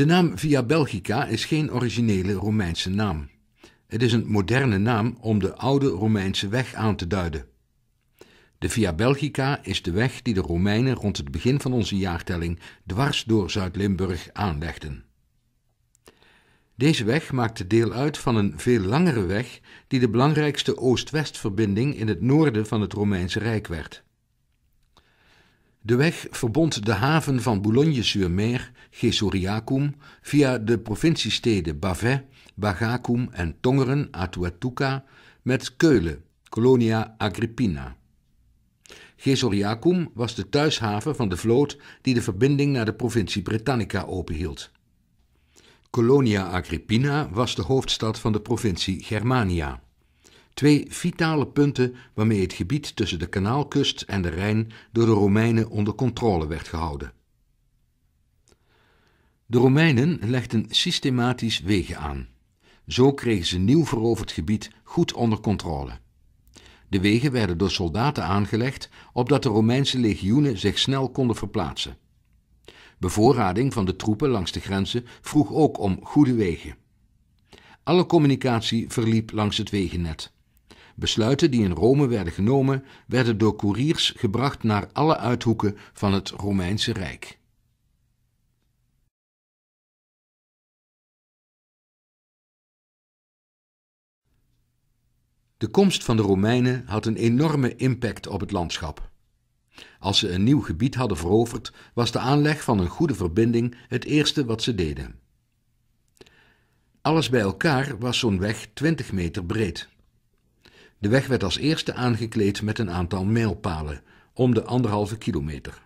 De naam Via Belgica is geen originele Romeinse naam. Het is een moderne naam om de oude Romeinse weg aan te duiden. De Via Belgica is de weg die de Romeinen rond het begin van onze jaartelling dwars door Zuid-Limburg aanlegden. Deze weg maakte deel uit van een veel langere weg die de belangrijkste oost-westverbinding in het noorden van het Romeinse Rijk werd. De weg verbond de haven van Boulogne-sur-Mer, Gesoriacum, via de provinciesteden Bavay, Bagacum en Tongeren, Atuatuca, met Keulen, Colonia Agrippina. Gesoriacum was de thuishaven van de vloot die de verbinding naar de provincie Britannica openhield. Colonia Agrippina was de hoofdstad van de provincie Germania. Twee vitale punten waarmee het gebied tussen de kanaalkust en de Rijn door de Romeinen onder controle werd gehouden. De Romeinen legden systematisch wegen aan. Zo kregen ze nieuw veroverd gebied goed onder controle. De wegen werden door soldaten aangelegd, opdat de Romeinse legioenen zich snel konden verplaatsen. Bevoorrading van de troepen langs de grenzen vroeg ook om goede wegen. Alle communicatie verliep langs het wegennet. Besluiten die in Rome werden genomen, werden door koeriers gebracht naar alle uithoeken van het Romeinse Rijk. De komst van de Romeinen had een enorme impact op het landschap. Als ze een nieuw gebied hadden veroverd, was de aanleg van een goede verbinding het eerste wat ze deden. Alles bij elkaar was zo'n weg 20 meter breed. De weg werd als eerste aangekleed met een aantal mijlpalen, om de anderhalve kilometer.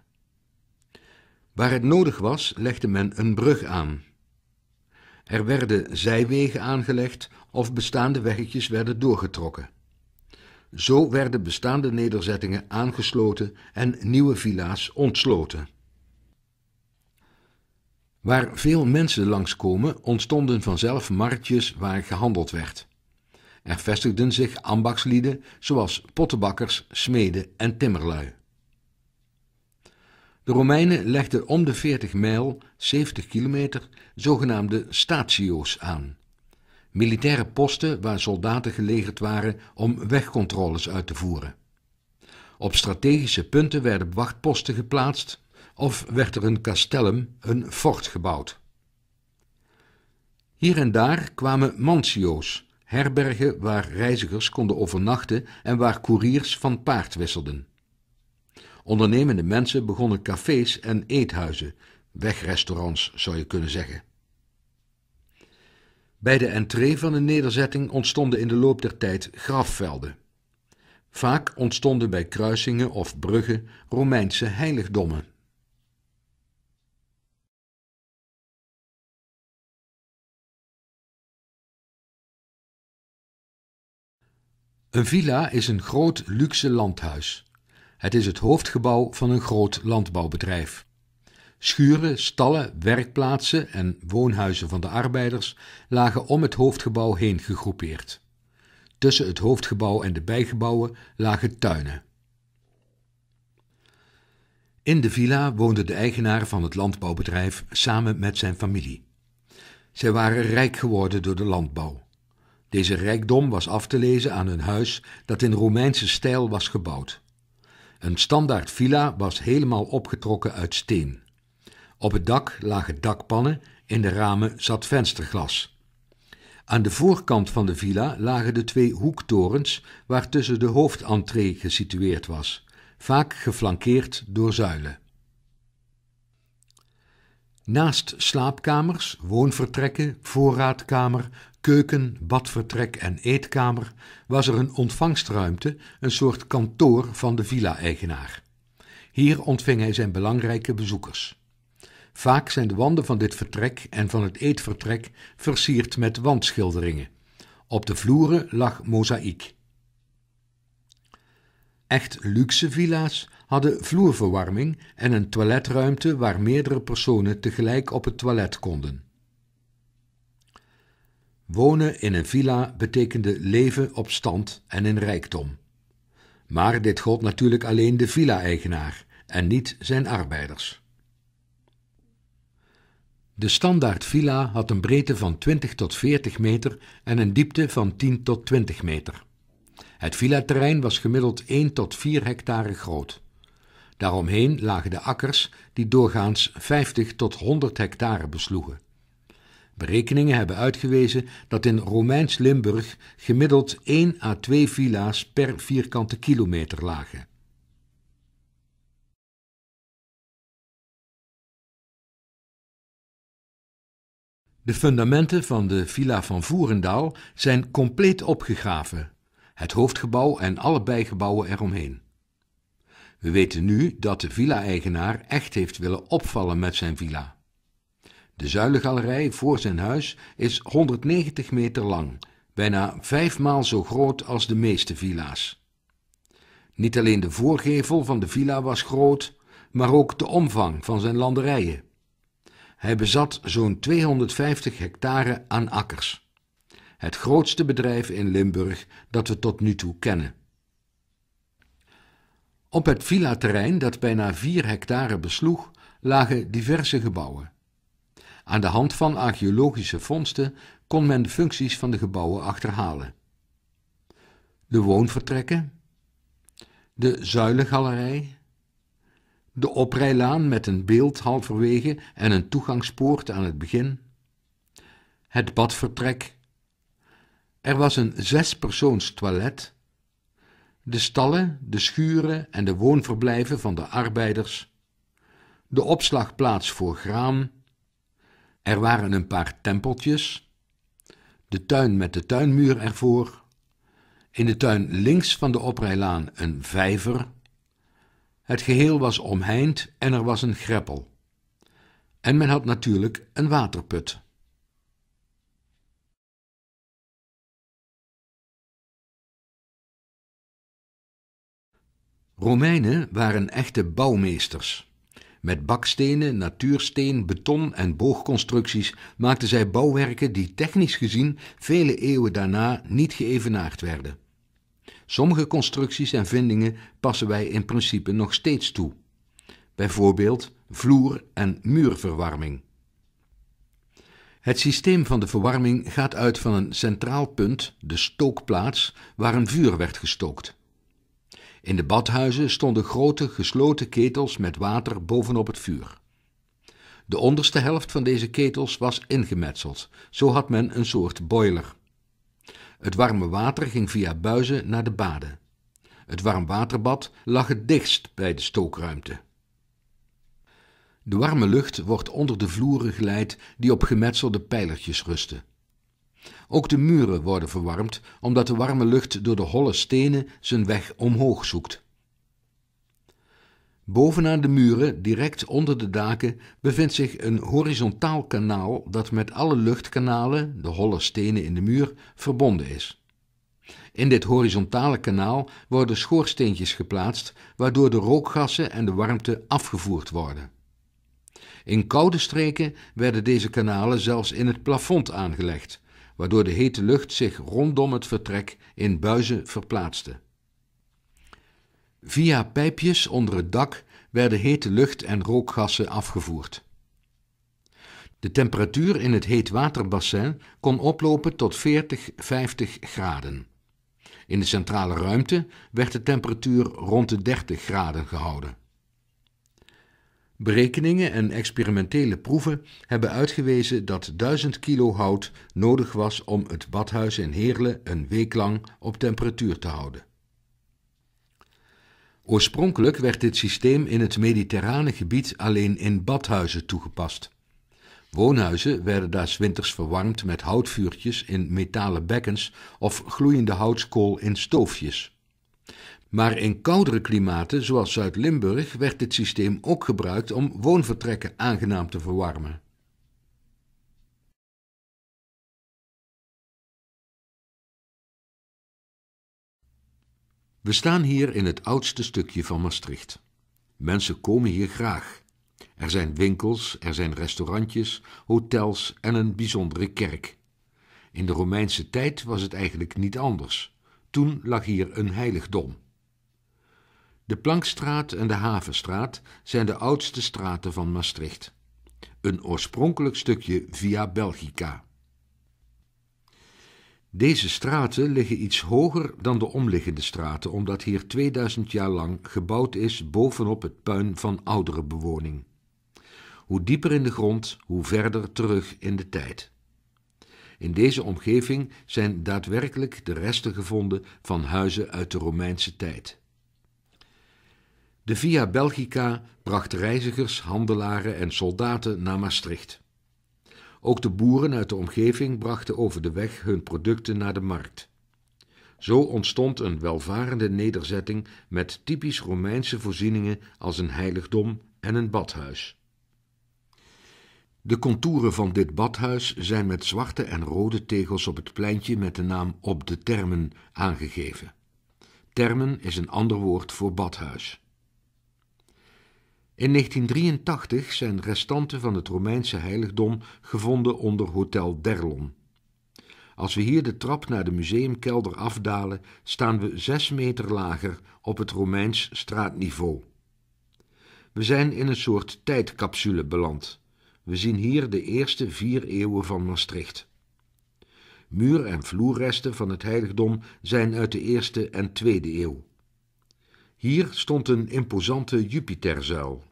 Waar het nodig was, legde men een brug aan. Er werden zijwegen aangelegd of bestaande weggetjes werden doorgetrokken. Zo werden bestaande nederzettingen aangesloten en nieuwe villa's ontsloten. Waar veel mensen langskomen, ontstonden vanzelf marktjes waar gehandeld werd. Er vestigden zich ambachtslieden zoals pottenbakkers, smeden en timmerlui. De Romeinen legden om de 40 mijl, 70 kilometer, zogenaamde statio's aan. Militaire posten waar soldaten gelegerd waren om wegcontroles uit te voeren. Op strategische punten werden wachtposten geplaatst of werd er een castellum, een fort gebouwd. Hier en daar kwamen mansio's herbergen waar reizigers konden overnachten en waar koeriers van paard wisselden. Ondernemende mensen begonnen cafés en eethuizen, wegrestaurants zou je kunnen zeggen. Bij de entree van een nederzetting ontstonden in de loop der tijd grafvelden. Vaak ontstonden bij kruisingen of bruggen Romeinse heiligdommen. Een villa is een groot luxe landhuis. Het is het hoofdgebouw van een groot landbouwbedrijf. Schuren, stallen, werkplaatsen en woonhuizen van de arbeiders lagen om het hoofdgebouw heen gegroepeerd. Tussen het hoofdgebouw en de bijgebouwen lagen tuinen. In de villa woonde de eigenaar van het landbouwbedrijf samen met zijn familie. Zij waren rijk geworden door de landbouw. Deze rijkdom was af te lezen aan een huis dat in Romeinse stijl was gebouwd. Een standaard villa was helemaal opgetrokken uit steen. Op het dak lagen dakpannen, in de ramen zat vensterglas. Aan de voorkant van de villa lagen de twee hoektorens waartussen de hoofdentree gesitueerd was, vaak geflankeerd door zuilen. Naast slaapkamers, woonvertrekken, voorraadkamer keuken, badvertrek en eetkamer was er een ontvangstruimte, een soort kantoor van de villa-eigenaar. Hier ontving hij zijn belangrijke bezoekers. Vaak zijn de wanden van dit vertrek en van het eetvertrek versierd met wandschilderingen. Op de vloeren lag mozaïek. Echt luxe villa's hadden vloerverwarming en een toiletruimte waar meerdere personen tegelijk op het toilet konden. Wonen in een villa betekende leven op stand en in rijkdom. Maar dit gold natuurlijk alleen de villa-eigenaar en niet zijn arbeiders. De standaard villa had een breedte van 20 tot 40 meter en een diepte van 10 tot 20 meter. Het villaterrein was gemiddeld 1 tot 4 hectare groot. Daaromheen lagen de akkers die doorgaans 50 tot 100 hectare besloegen. Berekeningen hebben uitgewezen dat in Romeins Limburg gemiddeld 1 à 2 villa's per vierkante kilometer lagen. De fundamenten van de villa van Voerendaal zijn compleet opgegraven, het hoofdgebouw en alle bijgebouwen eromheen. We weten nu dat de villa-eigenaar echt heeft willen opvallen met zijn villa. De zuilengalerij voor zijn huis is 190 meter lang, bijna vijfmaal zo groot als de meeste villa's. Niet alleen de voorgevel van de villa was groot, maar ook de omvang van zijn landerijen. Hij bezat zo'n 250 hectare aan akkers. Het grootste bedrijf in Limburg dat we tot nu toe kennen. Op het villa-terrein dat bijna 4 hectare besloeg, lagen diverse gebouwen. Aan de hand van archeologische vondsten kon men de functies van de gebouwen achterhalen. De woonvertrekken, de zuilengalerij, de oprijlaan met een beeld halverwege en een toegangspoort aan het begin, het badvertrek, er was een zespersoons toilet, de stallen, de schuren en de woonverblijven van de arbeiders, de opslagplaats voor graan, er waren een paar tempeltjes, de tuin met de tuinmuur ervoor, in de tuin links van de oprijlaan een vijver. Het geheel was omheind en er was een greppel. En men had natuurlijk een waterput. Romeinen waren echte bouwmeesters. Met bakstenen, natuursteen, beton en boogconstructies maakten zij bouwwerken die technisch gezien vele eeuwen daarna niet geëvenaard werden. Sommige constructies en vindingen passen wij in principe nog steeds toe. Bijvoorbeeld vloer- en muurverwarming. Het systeem van de verwarming gaat uit van een centraal punt, de stookplaats, waar een vuur werd gestookt. In de badhuizen stonden grote gesloten ketels met water bovenop het vuur. De onderste helft van deze ketels was ingemetseld, zo had men een soort boiler. Het warme water ging via buizen naar de baden. Het warmwaterbad lag het dichtst bij de stookruimte. De warme lucht wordt onder de vloeren geleid die op gemetselde pijlertjes rusten. Ook de muren worden verwarmd, omdat de warme lucht door de holle stenen zijn weg omhoog zoekt. Bovenaan de muren, direct onder de daken, bevindt zich een horizontaal kanaal dat met alle luchtkanalen, de holle stenen in de muur, verbonden is. In dit horizontale kanaal worden schoorsteentjes geplaatst, waardoor de rookgassen en de warmte afgevoerd worden. In koude streken werden deze kanalen zelfs in het plafond aangelegd, waardoor de hete lucht zich rondom het vertrek in buizen verplaatste. Via pijpjes onder het dak werden hete lucht en rookgassen afgevoerd. De temperatuur in het heetwaterbassin kon oplopen tot 40, 50 graden. In de centrale ruimte werd de temperatuur rond de 30 graden gehouden. Berekeningen en experimentele proeven hebben uitgewezen dat 1000 kilo hout nodig was om het badhuis in Heerlen een week lang op temperatuur te houden. Oorspronkelijk werd dit systeem in het mediterrane gebied alleen in badhuizen toegepast. Woonhuizen werden daar winters verwarmd met houtvuurtjes in metalen bekkens of gloeiende houtskool in stoofjes. Maar in koudere klimaten, zoals Zuid-Limburg, werd dit systeem ook gebruikt om woonvertrekken aangenaam te verwarmen. We staan hier in het oudste stukje van Maastricht. Mensen komen hier graag. Er zijn winkels, er zijn restaurantjes, hotels en een bijzondere kerk. In de Romeinse tijd was het eigenlijk niet anders. Toen lag hier een heiligdom. De Plankstraat en de Havenstraat zijn de oudste straten van Maastricht. Een oorspronkelijk stukje Via Belgica. Deze straten liggen iets hoger dan de omliggende straten, omdat hier 2000 jaar lang gebouwd is bovenop het puin van oudere bewoning. Hoe dieper in de grond, hoe verder terug in de tijd. In deze omgeving zijn daadwerkelijk de resten gevonden van huizen uit de Romeinse tijd. De Via Belgica bracht reizigers, handelaren en soldaten naar Maastricht. Ook de boeren uit de omgeving brachten over de weg hun producten naar de markt. Zo ontstond een welvarende nederzetting met typisch Romeinse voorzieningen als een heiligdom en een badhuis. De contouren van dit badhuis zijn met zwarte en rode tegels op het pleintje met de naam Op de Termen aangegeven. Termen is een ander woord voor badhuis. In 1983 zijn restanten van het Romeinse heiligdom gevonden onder Hotel Derlon. Als we hier de trap naar de museumkelder afdalen, staan we zes meter lager op het Romeins straatniveau. We zijn in een soort tijdcapsule beland. We zien hier de eerste vier eeuwen van Maastricht. Muur- en vloerresten van het heiligdom zijn uit de eerste en tweede eeuw. Hier stond een imposante Jupiterzuil.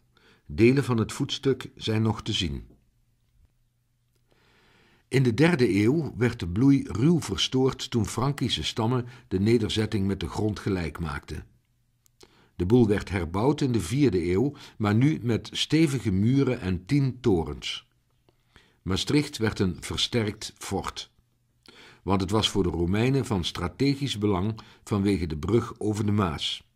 Delen van het voetstuk zijn nog te zien. In de derde eeuw werd de bloei ruw verstoord toen Frankische stammen de nederzetting met de grond gelijk maakten. De boel werd herbouwd in de vierde eeuw, maar nu met stevige muren en tien torens. Maastricht werd een versterkt fort. Want het was voor de Romeinen van strategisch belang vanwege de brug over de Maas.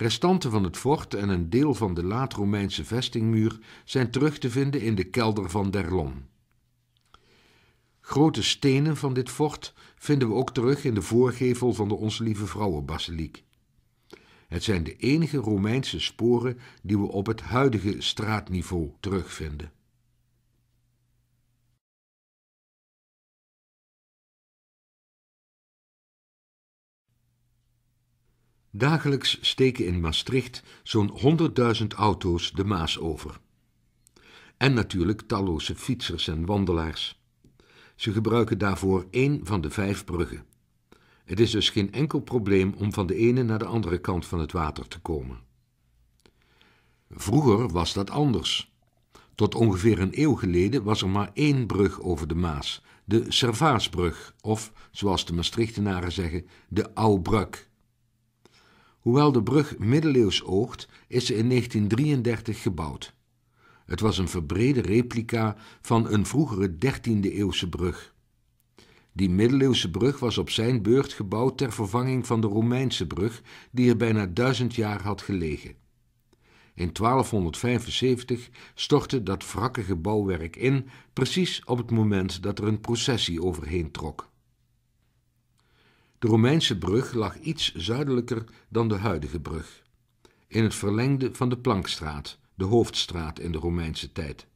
Restanten van het fort en een deel van de laat-Romeinse vestingmuur zijn terug te vinden in de kelder van Derlon. Grote stenen van dit fort vinden we ook terug in de voorgevel van de Onze Lieve Vrouwenbasiliek. Het zijn de enige Romeinse sporen die we op het huidige straatniveau terugvinden. Dagelijks steken in Maastricht zo'n 100.000 auto's de Maas over. En natuurlijk talloze fietsers en wandelaars. Ze gebruiken daarvoor één van de vijf bruggen. Het is dus geen enkel probleem om van de ene naar de andere kant van het water te komen. Vroeger was dat anders. Tot ongeveer een eeuw geleden was er maar één brug over de Maas, de Servaasbrug, of zoals de Maastrichtenaren zeggen, de Oubrug. Hoewel de brug middeleeuws oogt, is ze in 1933 gebouwd. Het was een verbrede replica van een vroegere 13e-eeuwse brug. Die middeleeuwse brug was op zijn beurt gebouwd ter vervanging van de Romeinse brug, die er bijna duizend jaar had gelegen. In 1275 stortte dat wrakke bouwwerk in, precies op het moment dat er een processie overheen trok. De Romeinse brug lag iets zuidelijker dan de huidige brug, in het verlengde van de Plankstraat, de hoofdstraat in de Romeinse tijd.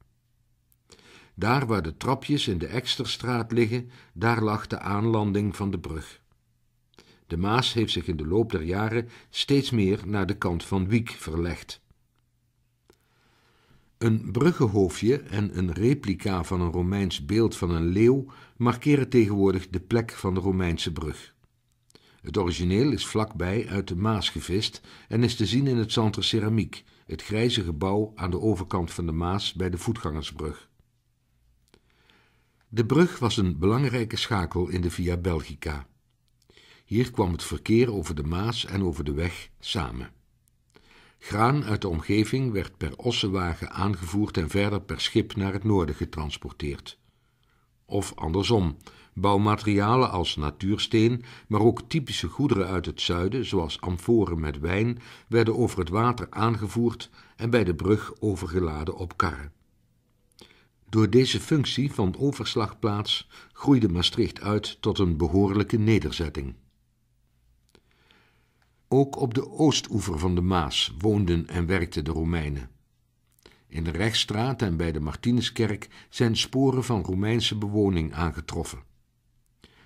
Daar waar de trapjes in de Eksterstraat liggen, daar lag de aanlanding van de brug. De Maas heeft zich in de loop der jaren steeds meer naar de kant van Wiek verlegd. Een bruggenhoofdje en een replica van een Romeins beeld van een leeuw markeren tegenwoordig de plek van de Romeinse brug. Het origineel is vlakbij uit de Maas gevist en is te zien in het Centre Ceramiek, het grijze gebouw aan de overkant van de Maas bij de voetgangersbrug. De brug was een belangrijke schakel in de Via Belgica. Hier kwam het verkeer over de Maas en over de weg samen. Graan uit de omgeving werd per ossenwagen aangevoerd en verder per schip naar het noorden getransporteerd. Of andersom, Bouwmaterialen als natuursteen, maar ook typische goederen uit het zuiden, zoals amforen met wijn, werden over het water aangevoerd en bij de brug overgeladen op karren. Door deze functie van overslagplaats groeide Maastricht uit tot een behoorlijke nederzetting. Ook op de oostoever van de Maas woonden en werkten de Romeinen. In de Rechtstraat en bij de Martinuskerk zijn sporen van Romeinse bewoning aangetroffen.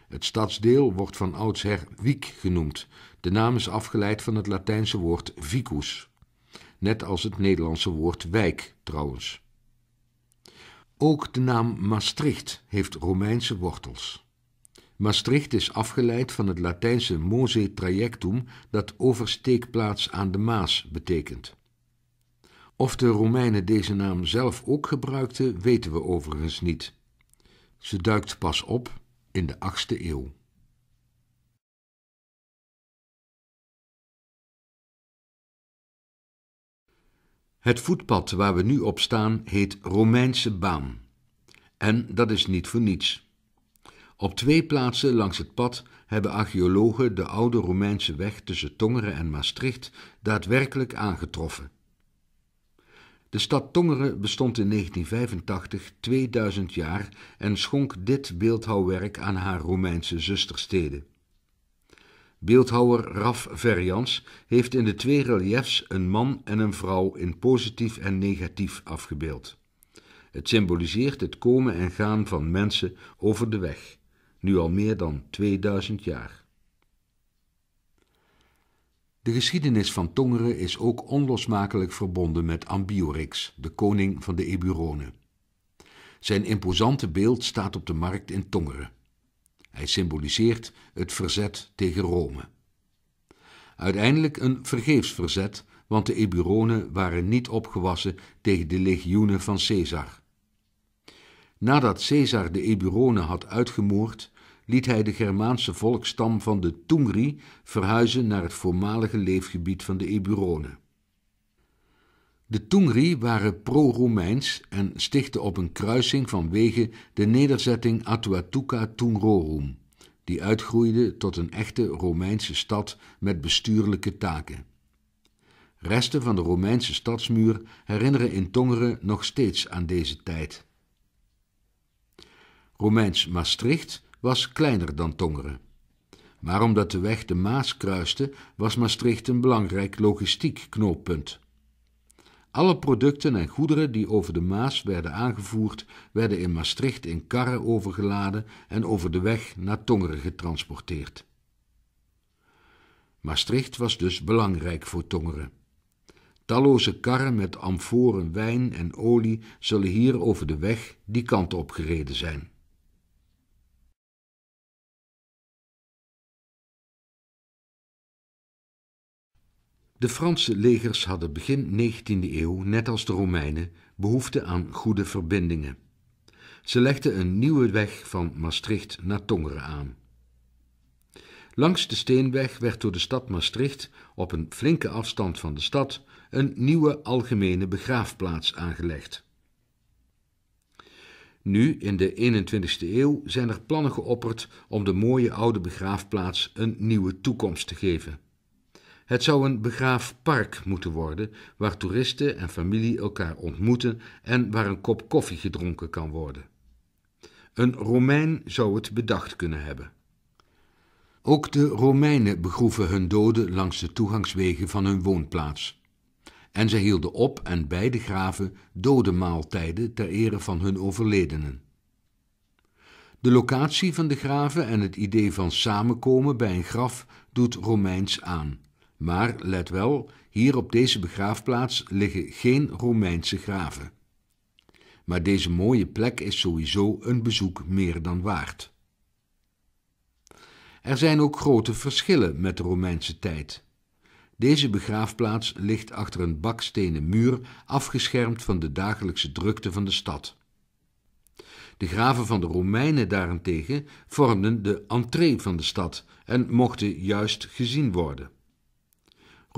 Het stadsdeel wordt van oudsher Wiek genoemd. De naam is afgeleid van het Latijnse woord vicus. Net als het Nederlandse woord wijk, trouwens. Ook de naam Maastricht heeft Romeinse wortels. Maastricht is afgeleid van het Latijnse mose trajectum, dat oversteekplaats aan de Maas betekent. Of de Romeinen deze naam zelf ook gebruikten, weten we overigens niet. Ze duikt pas op in de 8e eeuw. Het voetpad waar we nu op staan heet Romeinse baan. En dat is niet voor niets. Op twee plaatsen langs het pad hebben archeologen de oude Romeinse weg tussen Tongeren en Maastricht daadwerkelijk aangetroffen. De stad Tongeren bestond in 1985 2000 jaar en schonk dit beeldhouwwerk aan haar Romeinse zustersteden. Beeldhouwer Raf Verjans heeft in de twee reliefs een man en een vrouw in positief en negatief afgebeeld. Het symboliseert het komen en gaan van mensen over de weg, nu al meer dan 2000 jaar. De geschiedenis van Tongeren is ook onlosmakelijk verbonden met Ambiorix, de koning van de Eburonen. Zijn imposante beeld staat op de markt in Tongeren. Hij symboliseert het verzet tegen Rome. Uiteindelijk een vergeefs verzet, want de Eburonen waren niet opgewassen tegen de legioenen van Caesar. Nadat Caesar de Eburonen had uitgemoord, liet hij de Germaanse volkstam van de Tungri verhuizen naar het voormalige leefgebied van de Eburonen. De Tungri waren pro-Romeins en stichtten op een kruising van wegen de nederzetting Atuatuca Tungrorum, die uitgroeide tot een echte Romeinse stad met bestuurlijke taken. Resten van de Romeinse stadsmuur herinneren in Tongeren nog steeds aan deze tijd. Romeins Maastricht was kleiner dan Tongeren. Maar omdat de weg de Maas kruiste, was Maastricht een belangrijk logistiek knooppunt. Alle producten en goederen die over de Maas werden aangevoerd, werden in Maastricht in karren overgeladen en over de weg naar Tongeren getransporteerd. Maastricht was dus belangrijk voor Tongeren. Talloze karren met amforen wijn en olie zullen hier over de weg die kant op gereden zijn. De Franse legers hadden begin 19e eeuw, net als de Romeinen, behoefte aan goede verbindingen. Ze legden een nieuwe weg van Maastricht naar Tongeren aan. Langs de Steenweg werd door de stad Maastricht, op een flinke afstand van de stad, een nieuwe algemene begraafplaats aangelegd. Nu, in de 21 e eeuw, zijn er plannen geopperd om de mooie oude begraafplaats een nieuwe toekomst te geven. Het zou een begraafpark moeten worden, waar toeristen en familie elkaar ontmoeten en waar een kop koffie gedronken kan worden. Een Romein zou het bedacht kunnen hebben. Ook de Romeinen begroeven hun doden langs de toegangswegen van hun woonplaats. En ze hielden op en bij de graven dodenmaaltijden ter ere van hun overledenen. De locatie van de graven en het idee van samenkomen bij een graf doet Romeins aan. Maar let wel, hier op deze begraafplaats liggen geen Romeinse graven. Maar deze mooie plek is sowieso een bezoek meer dan waard. Er zijn ook grote verschillen met de Romeinse tijd. Deze begraafplaats ligt achter een bakstenen muur, afgeschermd van de dagelijkse drukte van de stad. De graven van de Romeinen daarentegen vormden de entree van de stad en mochten juist gezien worden.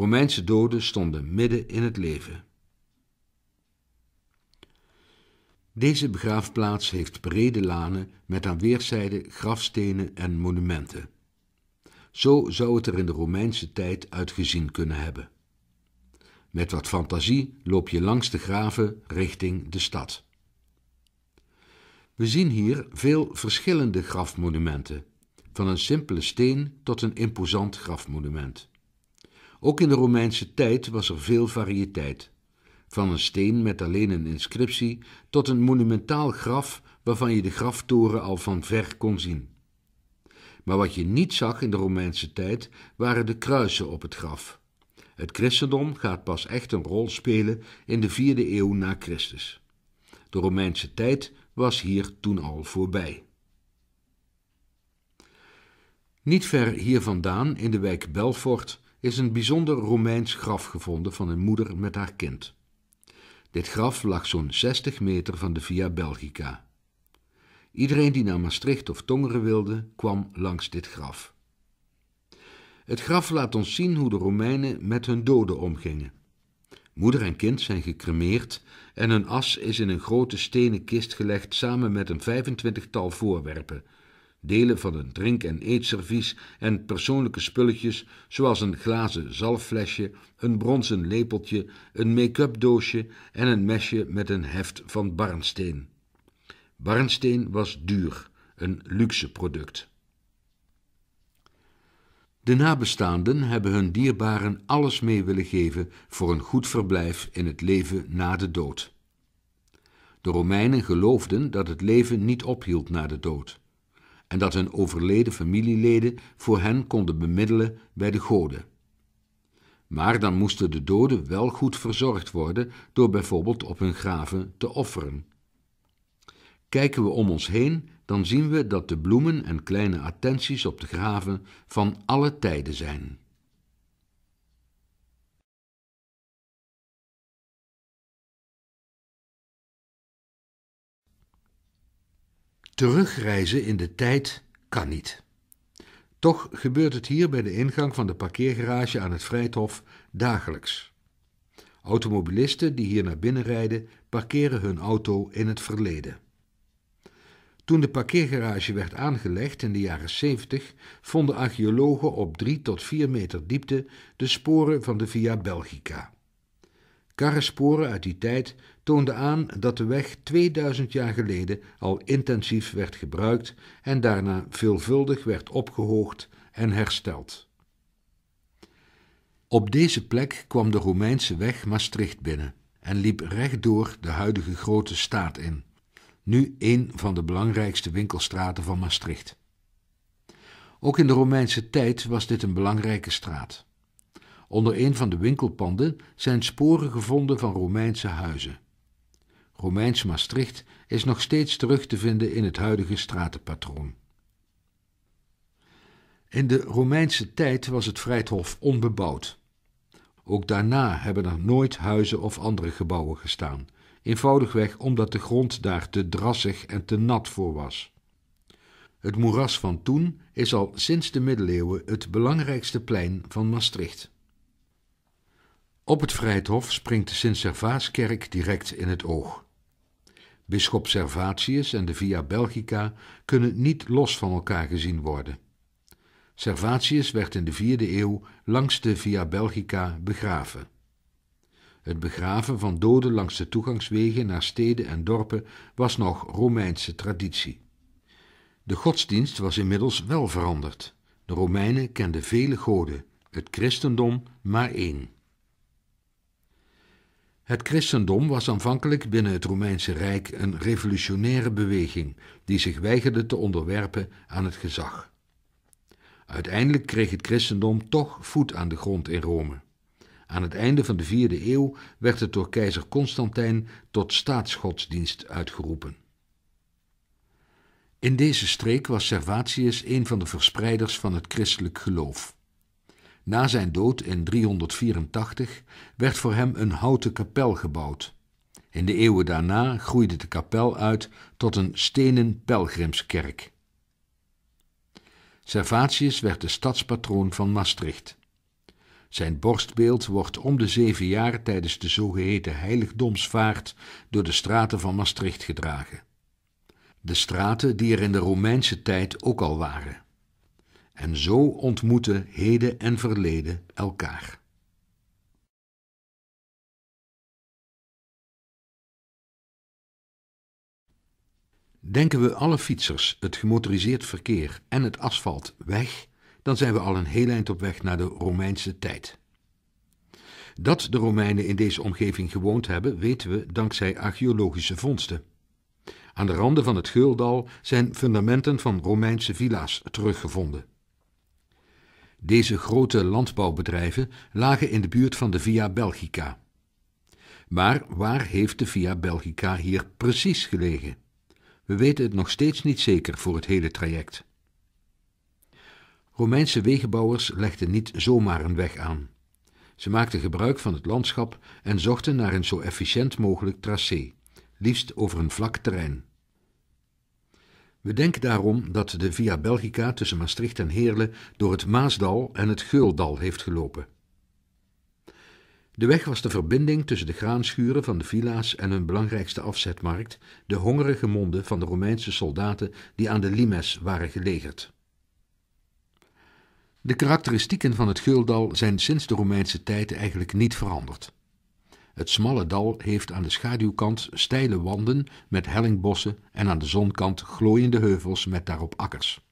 Romeinse doden stonden midden in het leven. Deze begraafplaats heeft brede lanen met aan weerszijden grafstenen en monumenten. Zo zou het er in de Romeinse tijd uitgezien kunnen hebben. Met wat fantasie loop je langs de graven richting de stad. We zien hier veel verschillende grafmonumenten, van een simpele steen tot een imposant grafmonument. Ook in de Romeinse tijd was er veel variëteit. Van een steen met alleen een inscriptie tot een monumentaal graf waarvan je de graftoren al van ver kon zien. Maar wat je niet zag in de Romeinse tijd waren de kruisen op het graf. Het christendom gaat pas echt een rol spelen in de vierde eeuw na Christus. De Romeinse tijd was hier toen al voorbij. Niet ver hier vandaan, in de wijk Belfort, is een bijzonder Romeins graf gevonden van een moeder met haar kind. Dit graf lag zo'n 60 meter van de Via Belgica. Iedereen die naar Maastricht of Tongeren wilde, kwam langs dit graf. Het graf laat ons zien hoe de Romeinen met hun doden omgingen. Moeder en kind zijn gecremeerd en hun as is in een grote stenen kist gelegd samen met een 25-tal voorwerpen, delen van een drink- en eetservies en persoonlijke spulletjes zoals een glazen zalfflesje, een bronzen lepeltje, een make-up doosje en een mesje met een heft van barnsteen. Barnsteen was duur, een luxe product. De nabestaanden hebben hun dierbaren alles mee willen geven voor een goed verblijf in het leven na de dood. De Romeinen geloofden dat het leven niet ophield na de dood en dat hun overleden familieleden voor hen konden bemiddelen bij de goden. Maar dan moesten de doden wel goed verzorgd worden door bijvoorbeeld op hun graven te offeren. Kijken we om ons heen, dan zien we dat de bloemen en kleine attenties op de graven van alle tijden zijn. Terugreizen in de tijd kan niet. Toch gebeurt het hier bij de ingang van de parkeergarage aan het Vrijthof dagelijks. Automobilisten die hier naar binnen rijden, parkeren hun auto in het verleden. Toen de parkeergarage werd aangelegd in de jaren 70, vonden archeologen op 3 tot 4 meter diepte de sporen van de Via Belgica. Karrensporen uit die tijd toonde aan dat de weg 2000 jaar geleden al intensief werd gebruikt en daarna veelvuldig werd opgehoogd en hersteld. Op deze plek kwam de Romeinse weg Maastricht binnen en liep rechtdoor de huidige grote staat in, nu een van de belangrijkste winkelstraten van Maastricht. Ook in de Romeinse tijd was dit een belangrijke straat. Onder een van de winkelpanden zijn sporen gevonden van Romeinse huizen. Romeins Maastricht, is nog steeds terug te vinden in het huidige stratenpatroon. In de Romeinse tijd was het Vrijthof onbebouwd. Ook daarna hebben er nooit huizen of andere gebouwen gestaan, eenvoudigweg omdat de grond daar te drassig en te nat voor was. Het moeras van toen is al sinds de middeleeuwen het belangrijkste plein van Maastricht. Op het Vrijthof springt de Sint-Servaaskerk direct in het oog. Bischop Servatius en de Via Belgica kunnen niet los van elkaar gezien worden. Servatius werd in de vierde eeuw langs de Via Belgica begraven. Het begraven van doden langs de toegangswegen naar steden en dorpen was nog Romeinse traditie. De godsdienst was inmiddels wel veranderd. De Romeinen kenden vele goden, het christendom maar één. Het christendom was aanvankelijk binnen het Romeinse Rijk een revolutionaire beweging die zich weigerde te onderwerpen aan het gezag. Uiteindelijk kreeg het christendom toch voet aan de grond in Rome. Aan het einde van de vierde eeuw werd het door keizer Constantijn tot staatsgodsdienst uitgeroepen. In deze streek was Servatius een van de verspreiders van het christelijk geloof. Na zijn dood in 384 werd voor hem een houten kapel gebouwd. In de eeuwen daarna groeide de kapel uit tot een stenen pelgrimskerk. Servatius werd de stadspatroon van Maastricht. Zijn borstbeeld wordt om de zeven jaar tijdens de zogeheten heiligdomsvaart door de straten van Maastricht gedragen. De straten die er in de Romeinse tijd ook al waren. En zo ontmoeten heden en verleden elkaar. Denken we alle fietsers, het gemotoriseerd verkeer en het asfalt weg, dan zijn we al een heel eind op weg naar de Romeinse tijd. Dat de Romeinen in deze omgeving gewoond hebben, weten we dankzij archeologische vondsten. Aan de randen van het Geuldal zijn fundamenten van Romeinse villa's teruggevonden. Deze grote landbouwbedrijven lagen in de buurt van de Via Belgica. Maar waar heeft de Via Belgica hier precies gelegen? We weten het nog steeds niet zeker voor het hele traject. Romeinse wegenbouwers legden niet zomaar een weg aan. Ze maakten gebruik van het landschap en zochten naar een zo efficiënt mogelijk tracé, liefst over een vlak terrein. We denken daarom dat de Via Belgica tussen Maastricht en Heerlen door het Maasdal en het Geuldal heeft gelopen. De weg was de verbinding tussen de graanschuren van de villa's en hun belangrijkste afzetmarkt, de hongerige monden van de Romeinse soldaten die aan de Limes waren gelegerd. De karakteristieken van het Geuldal zijn sinds de Romeinse tijd eigenlijk niet veranderd. Het smalle dal heeft aan de schaduwkant steile wanden met hellingbossen en aan de zonkant glooiende heuvels met daarop akkers.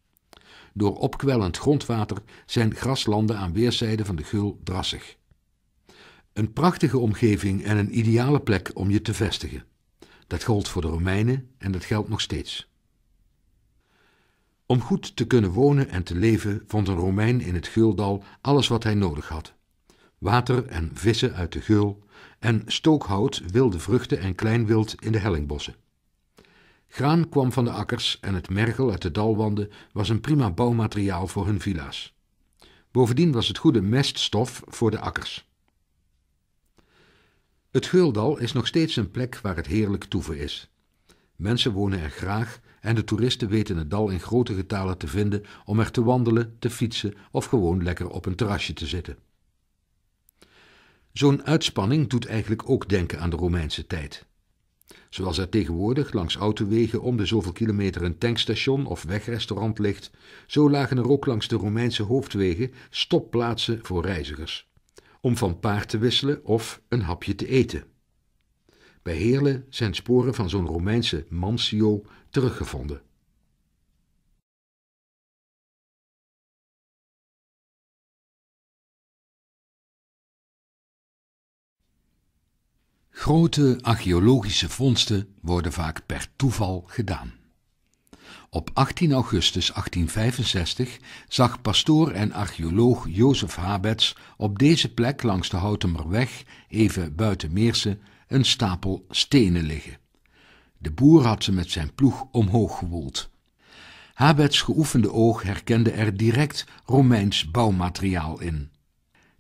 Door opkwellend grondwater zijn graslanden aan weerszijden van de gul drassig. Een prachtige omgeving en een ideale plek om je te vestigen. Dat gold voor de Romeinen en dat geldt nog steeds. Om goed te kunnen wonen en te leven vond een Romein in het Geuldal alles wat hij nodig had. Water en vissen uit de geul, en stookhout, wilde vruchten en klein wild in de hellingbossen. Graan kwam van de akkers en het mergel uit de dalwanden was een prima bouwmateriaal voor hun villa's. Bovendien was het goede meststof voor de akkers. Het Geuldal is nog steeds een plek waar het heerlijk toeven is. Mensen wonen er graag en de toeristen weten het dal in grote getalen te vinden om er te wandelen, te fietsen of gewoon lekker op een terrasje te zitten. Zo'n uitspanning doet eigenlijk ook denken aan de Romeinse tijd. Zoals er tegenwoordig langs autowegen om de zoveel kilometer een tankstation of wegrestaurant ligt, zo lagen er ook langs de Romeinse hoofdwegen stopplaatsen voor reizigers, om van paard te wisselen of een hapje te eten. Bij Heerlen zijn sporen van zo'n Romeinse mansio teruggevonden. Grote archeologische vondsten worden vaak per toeval gedaan. Op 18 augustus 1865 zag pastoor en archeoloog Jozef Habets op deze plek langs de Houtemerweg, even buiten Meersen, een stapel stenen liggen. De boer had ze met zijn ploeg omhoog gewoeld. Habets geoefende oog herkende er direct Romeins bouwmateriaal in.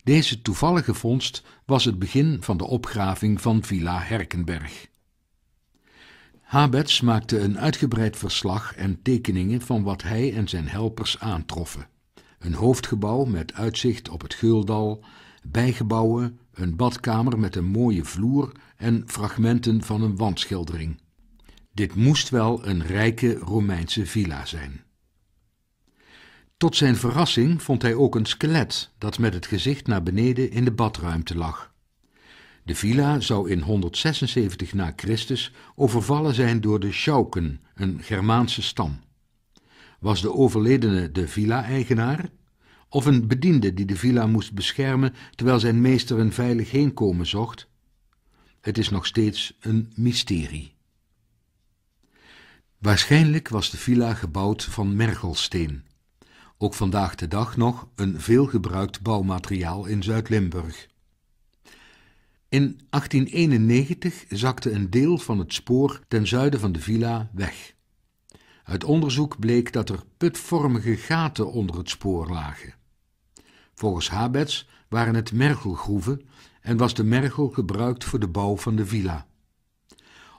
Deze toevallige vondst was het begin van de opgraving van Villa Herkenberg. Habets maakte een uitgebreid verslag en tekeningen van wat hij en zijn helpers aantroffen. Een hoofdgebouw met uitzicht op het Geuldal, bijgebouwen, een badkamer met een mooie vloer en fragmenten van een wandschildering. Dit moest wel een rijke Romeinse villa zijn. Tot zijn verrassing vond hij ook een skelet dat met het gezicht naar beneden in de badruimte lag. De villa zou in 176 na Christus overvallen zijn door de Schauken, een Germaanse stam. Was de overledene de villa-eigenaar? Of een bediende die de villa moest beschermen terwijl zijn meester een veilig heenkomen zocht? Het is nog steeds een mysterie. Waarschijnlijk was de villa gebouwd van mergelsteen, ook vandaag de dag nog een veelgebruikt bouwmateriaal in Zuid-Limburg. In 1891 zakte een deel van het spoor ten zuiden van de villa weg. Uit onderzoek bleek dat er putvormige gaten onder het spoor lagen. Volgens Habets waren het mergelgroeven en was de mergel gebruikt voor de bouw van de villa.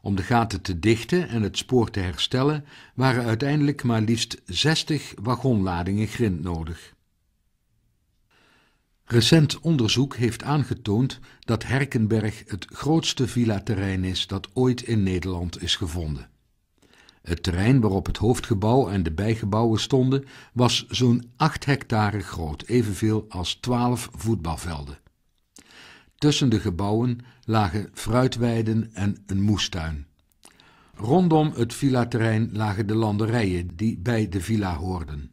Om de gaten te dichten en het spoor te herstellen waren uiteindelijk maar liefst 60 wagonladingen grind nodig. Recent onderzoek heeft aangetoond dat Herkenberg het grootste villa-terrein is dat ooit in Nederland is gevonden. Het terrein waarop het hoofdgebouw en de bijgebouwen stonden was zo'n 8 hectare groot, evenveel als 12 voetbalvelden. Tussen de gebouwen lagen fruitweiden en een moestuin. Rondom het villa-terrein lagen de landerijen die bij de villa hoorden.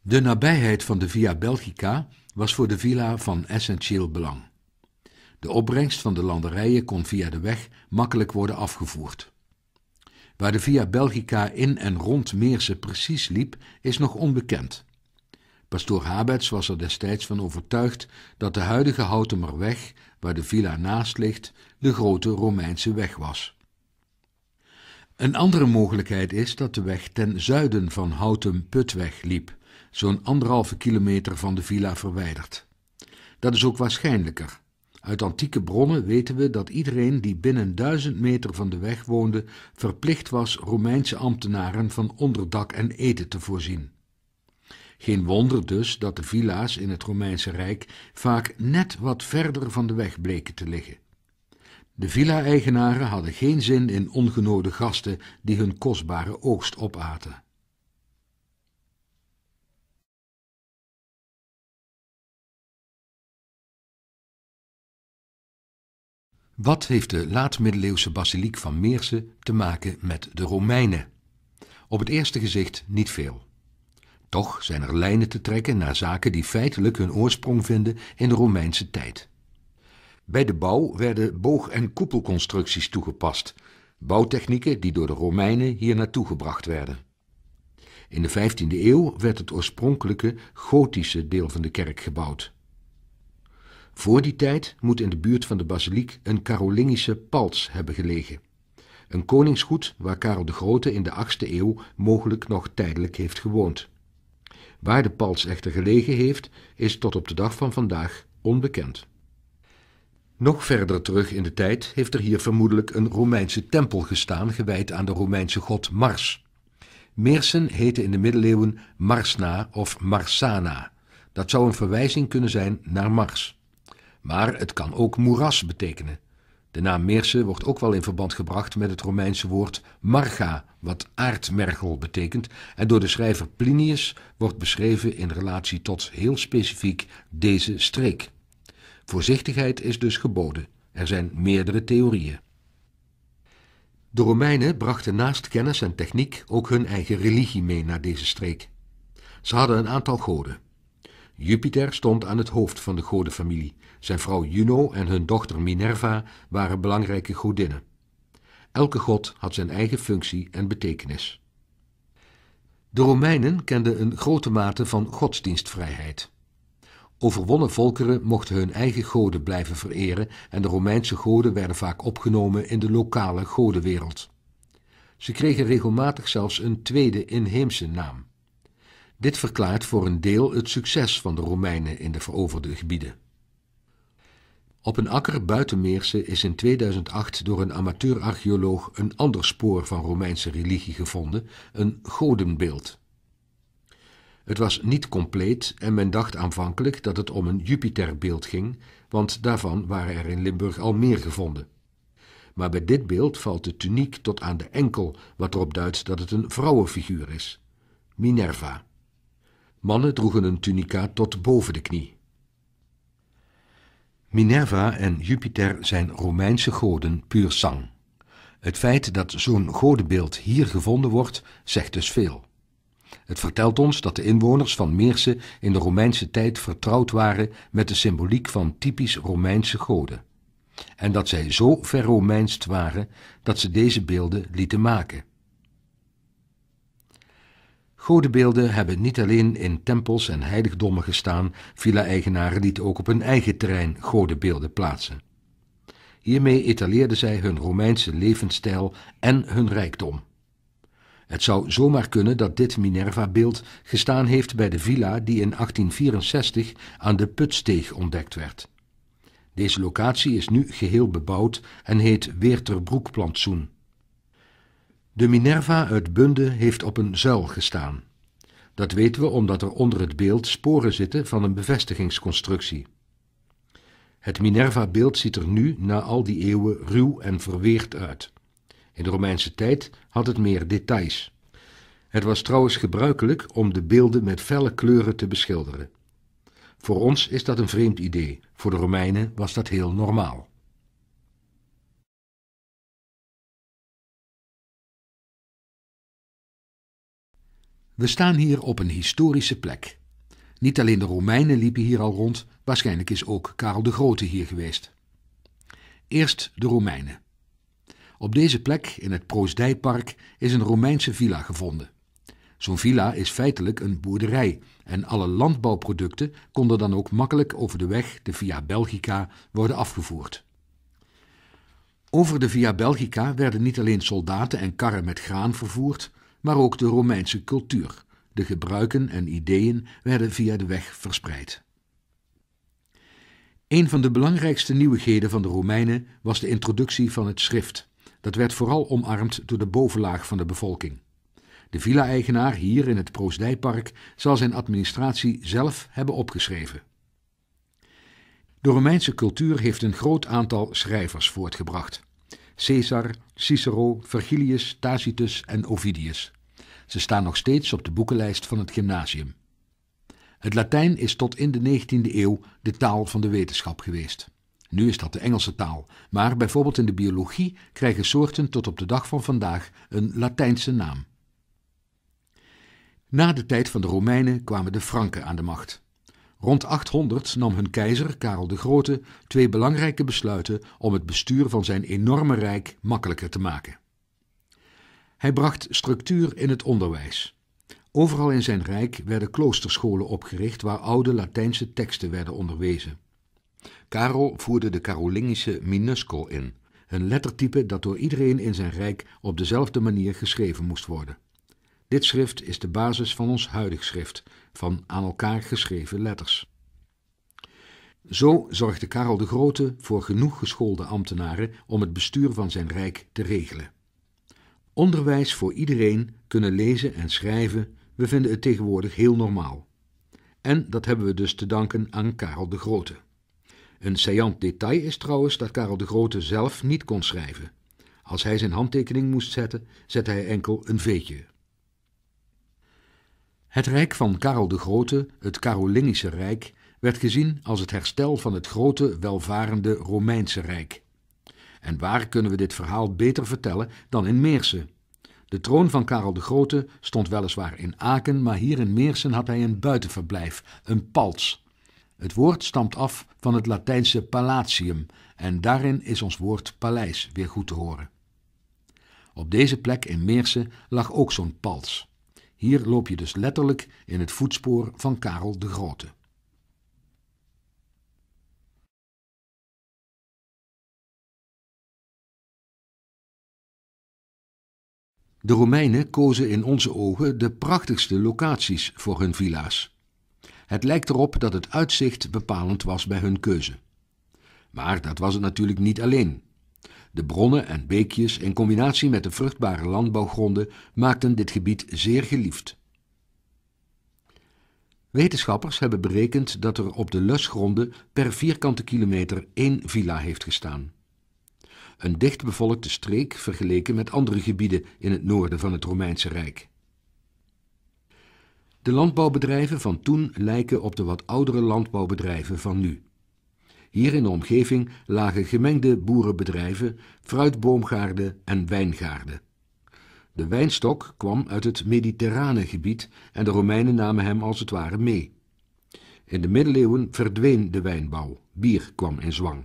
De nabijheid van de Via Belgica was voor de villa van essentieel belang. De opbrengst van de landerijen kon via de weg makkelijk worden afgevoerd. Waar de Via Belgica in en rond Meersen precies liep, is nog onbekend. Pastoor Habets was er destijds van overtuigd dat de huidige houten Houtemerweg waar de villa naast ligt, de grote Romeinse weg was. Een andere mogelijkheid is dat de weg ten zuiden van Houten-Putweg liep, zo'n anderhalve kilometer van de villa verwijderd. Dat is ook waarschijnlijker. Uit antieke bronnen weten we dat iedereen die binnen duizend meter van de weg woonde, verplicht was Romeinse ambtenaren van onderdak en eten te voorzien. Geen wonder dus dat de villa's in het Romeinse Rijk vaak net wat verder van de weg bleken te liggen. De villa-eigenaren hadden geen zin in ongenode gasten die hun kostbare oogst opaten. Wat heeft de laatmiddeleeuwse basiliek van Meersen te maken met de Romeinen? Op het eerste gezicht niet veel. Toch zijn er lijnen te trekken naar zaken die feitelijk hun oorsprong vinden in de Romeinse tijd. Bij de bouw werden boog- en koepelconstructies toegepast, bouwtechnieken die door de Romeinen hier naartoe gebracht werden. In de 15e eeuw werd het oorspronkelijke gotische deel van de kerk gebouwd. Voor die tijd moet in de buurt van de basiliek een karolingische pals hebben gelegen. Een koningsgoed waar Karel de Grote in de 8e eeuw mogelijk nog tijdelijk heeft gewoond. Waar de pals echter gelegen heeft, is tot op de dag van vandaag onbekend. Nog verder terug in de tijd heeft er hier vermoedelijk een Romeinse tempel gestaan, gewijd aan de Romeinse god Mars. Meersen heette in de middeleeuwen Marsna of Marsana. Dat zou een verwijzing kunnen zijn naar Mars. Maar het kan ook moeras betekenen. De naam Meerse wordt ook wel in verband gebracht met het Romeinse woord marga, wat aardmergel betekent, en door de schrijver Plinius wordt beschreven in relatie tot heel specifiek deze streek. Voorzichtigheid is dus geboden. Er zijn meerdere theorieën. De Romeinen brachten naast kennis en techniek ook hun eigen religie mee naar deze streek. Ze hadden een aantal goden. Jupiter stond aan het hoofd van de godenfamilie zijn vrouw Juno en hun dochter Minerva waren belangrijke godinnen. Elke god had zijn eigen functie en betekenis. De Romeinen kenden een grote mate van godsdienstvrijheid. Overwonnen volkeren mochten hun eigen goden blijven vereren en de Romeinse goden werden vaak opgenomen in de lokale godenwereld. Ze kregen regelmatig zelfs een tweede inheemse naam. Dit verklaart voor een deel het succes van de Romeinen in de veroverde gebieden. Op een akker buiten Meersen is in 2008 door een amateurarcheoloog een ander spoor van Romeinse religie gevonden, een godenbeeld. Het was niet compleet en men dacht aanvankelijk dat het om een Jupiterbeeld ging, want daarvan waren er in Limburg al meer gevonden. Maar bij dit beeld valt de tuniek tot aan de enkel, wat erop duidt dat het een vrouwenfiguur is. Minerva. Mannen droegen een tunica tot boven de knie. Minerva en Jupiter zijn Romeinse goden puur sang. Het feit dat zo'n godenbeeld hier gevonden wordt, zegt dus veel. Het vertelt ons dat de inwoners van Meersen in de Romeinse tijd vertrouwd waren met de symboliek van typisch Romeinse goden. En dat zij zo ver verromeinst waren dat ze deze beelden lieten maken. Godenbeelden hebben niet alleen in tempels en heiligdommen gestaan, villa-eigenaren lieten ook op hun eigen terrein godenbeelden plaatsen. Hiermee etaleerden zij hun Romeinse levensstijl en hun rijkdom. Het zou zomaar kunnen dat dit Minerva-beeld gestaan heeft bij de villa die in 1864 aan de Putsteeg ontdekt werd. Deze locatie is nu geheel bebouwd en heet Weerterbroekplantsoen. De Minerva uit Bunde heeft op een zuil gestaan. Dat weten we omdat er onder het beeld sporen zitten van een bevestigingsconstructie. Het Minerva-beeld ziet er nu, na al die eeuwen, ruw en verweerd uit. In de Romeinse tijd had het meer details. Het was trouwens gebruikelijk om de beelden met felle kleuren te beschilderen. Voor ons is dat een vreemd idee, voor de Romeinen was dat heel normaal. We staan hier op een historische plek. Niet alleen de Romeinen liepen hier al rond, waarschijnlijk is ook Karel de Grote hier geweest. Eerst de Romeinen. Op deze plek, in het Proosdijpark, is een Romeinse villa gevonden. Zo'n villa is feitelijk een boerderij en alle landbouwproducten konden dan ook makkelijk over de weg, de Via Belgica, worden afgevoerd. Over de Via Belgica werden niet alleen soldaten en karren met graan vervoerd, maar ook de Romeinse cultuur. De gebruiken en ideeën werden via de weg verspreid. Een van de belangrijkste nieuwigheden van de Romeinen was de introductie van het schrift. Dat werd vooral omarmd door de bovenlaag van de bevolking. De villa-eigenaar hier in het Proosdijpark zal zijn administratie zelf hebben opgeschreven. De Romeinse cultuur heeft een groot aantal schrijvers voortgebracht. Caesar, Cicero, Vergilius, Tacitus en Ovidius. Ze staan nog steeds op de boekenlijst van het gymnasium. Het Latijn is tot in de 19e eeuw de taal van de wetenschap geweest. Nu is dat de Engelse taal, maar bijvoorbeeld in de biologie krijgen soorten tot op de dag van vandaag een Latijnse naam. Na de tijd van de Romeinen kwamen de Franken aan de macht. Rond 800 nam hun keizer Karel de Grote twee belangrijke besluiten om het bestuur van zijn enorme rijk makkelijker te maken. Hij bracht structuur in het onderwijs. Overal in zijn rijk werden kloosterscholen opgericht waar oude Latijnse teksten werden onderwezen. Karel voerde de Carolingische minuscul in, een lettertype dat door iedereen in zijn rijk op dezelfde manier geschreven moest worden. Dit schrift is de basis van ons huidig schrift, van aan elkaar geschreven letters. Zo zorgde Karel de Grote voor genoeg geschoolde ambtenaren om het bestuur van zijn rijk te regelen. Onderwijs voor iedereen, kunnen lezen en schrijven, we vinden het tegenwoordig heel normaal. En dat hebben we dus te danken aan Karel de Grote. Een saillant detail is trouwens dat Karel de Grote zelf niet kon schrijven. Als hij zijn handtekening moest zetten, zette hij enkel een veetje. Het rijk van Karel de Grote, het Karolingische Rijk, werd gezien als het herstel van het grote, welvarende Romeinse Rijk. En waar kunnen we dit verhaal beter vertellen dan in Meersen? De troon van Karel de Grote stond weliswaar in Aken, maar hier in Meersen had hij een buitenverblijf, een palts. Het woord stamt af van het Latijnse palatium en daarin is ons woord paleis weer goed te horen. Op deze plek in Meersen lag ook zo'n pals. Hier loop je dus letterlijk in het voetspoor van Karel de Grote. De Romeinen kozen in onze ogen de prachtigste locaties voor hun villa's. Het lijkt erop dat het uitzicht bepalend was bij hun keuze. Maar dat was het natuurlijk niet alleen. De bronnen en beekjes in combinatie met de vruchtbare landbouwgronden maakten dit gebied zeer geliefd. Wetenschappers hebben berekend dat er op de lusgronden per vierkante kilometer één villa heeft gestaan een dichtbevolkte streek vergeleken met andere gebieden in het noorden van het Romeinse Rijk. De landbouwbedrijven van toen lijken op de wat oudere landbouwbedrijven van nu. Hier in de omgeving lagen gemengde boerenbedrijven, fruitboomgaarden en wijngaarden. De wijnstok kwam uit het mediterrane gebied en de Romeinen namen hem als het ware mee. In de middeleeuwen verdween de wijnbouw, bier kwam in zwang.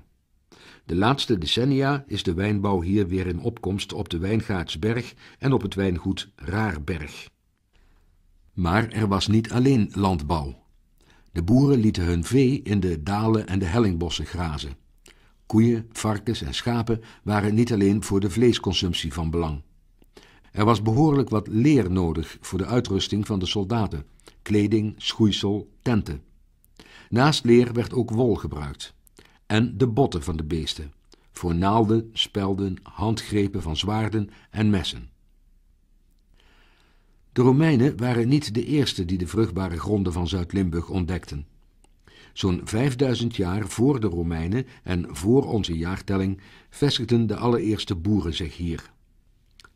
De laatste decennia is de wijnbouw hier weer in opkomst op de Wijngaardsberg en op het wijngoed Raarberg. Maar er was niet alleen landbouw. De boeren lieten hun vee in de dalen en de hellingbossen grazen. Koeien, varkens en schapen waren niet alleen voor de vleesconsumptie van belang. Er was behoorlijk wat leer nodig voor de uitrusting van de soldaten: kleding, schoeisel, tenten. Naast leer werd ook wol gebruikt en de botten van de beesten, voor naalden, spelden, handgrepen van zwaarden en messen. De Romeinen waren niet de eerste die de vruchtbare gronden van Zuid-Limburg ontdekten. Zo'n 5000 jaar voor de Romeinen en voor onze jaartelling vestigden de allereerste boeren zich hier.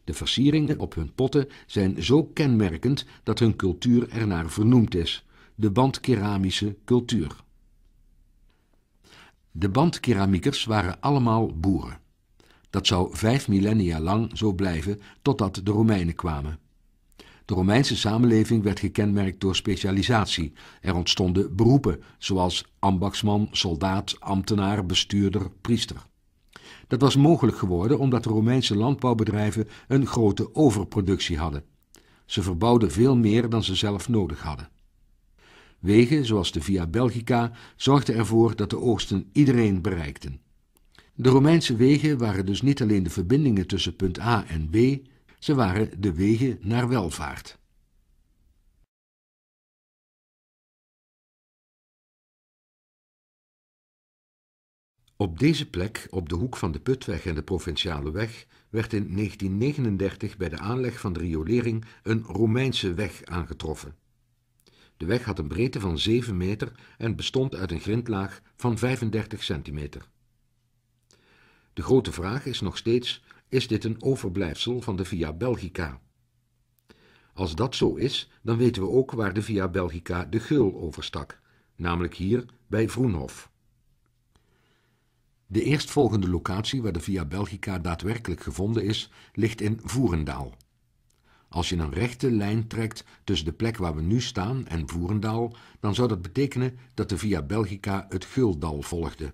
De versieringen op hun potten zijn zo kenmerkend dat hun cultuur ernaar vernoemd is, de bandkeramische cultuur. De bandkeramiekers waren allemaal boeren. Dat zou vijf millennia lang zo blijven totdat de Romeinen kwamen. De Romeinse samenleving werd gekenmerkt door specialisatie. Er ontstonden beroepen, zoals ambachtsman, soldaat, ambtenaar, bestuurder, priester. Dat was mogelijk geworden omdat de Romeinse landbouwbedrijven een grote overproductie hadden. Ze verbouwden veel meer dan ze zelf nodig hadden. Wegen, zoals de Via Belgica, zorgden ervoor dat de oogsten iedereen bereikten. De Romeinse wegen waren dus niet alleen de verbindingen tussen punt A en B, ze waren de wegen naar welvaart. Op deze plek, op de hoek van de Putweg en de Provinciale Weg, werd in 1939 bij de aanleg van de riolering een Romeinse weg aangetroffen. De weg had een breedte van 7 meter en bestond uit een grindlaag van 35 centimeter. De grote vraag is nog steeds, is dit een overblijfsel van de Via Belgica? Als dat zo is, dan weten we ook waar de Via Belgica de Geul overstak, namelijk hier bij Vroenhof. De eerstvolgende locatie waar de Via Belgica daadwerkelijk gevonden is, ligt in Voerendaal. Als je een rechte lijn trekt tussen de plek waar we nu staan en Voerendaal, dan zou dat betekenen dat de Via Belgica het Guldal volgde.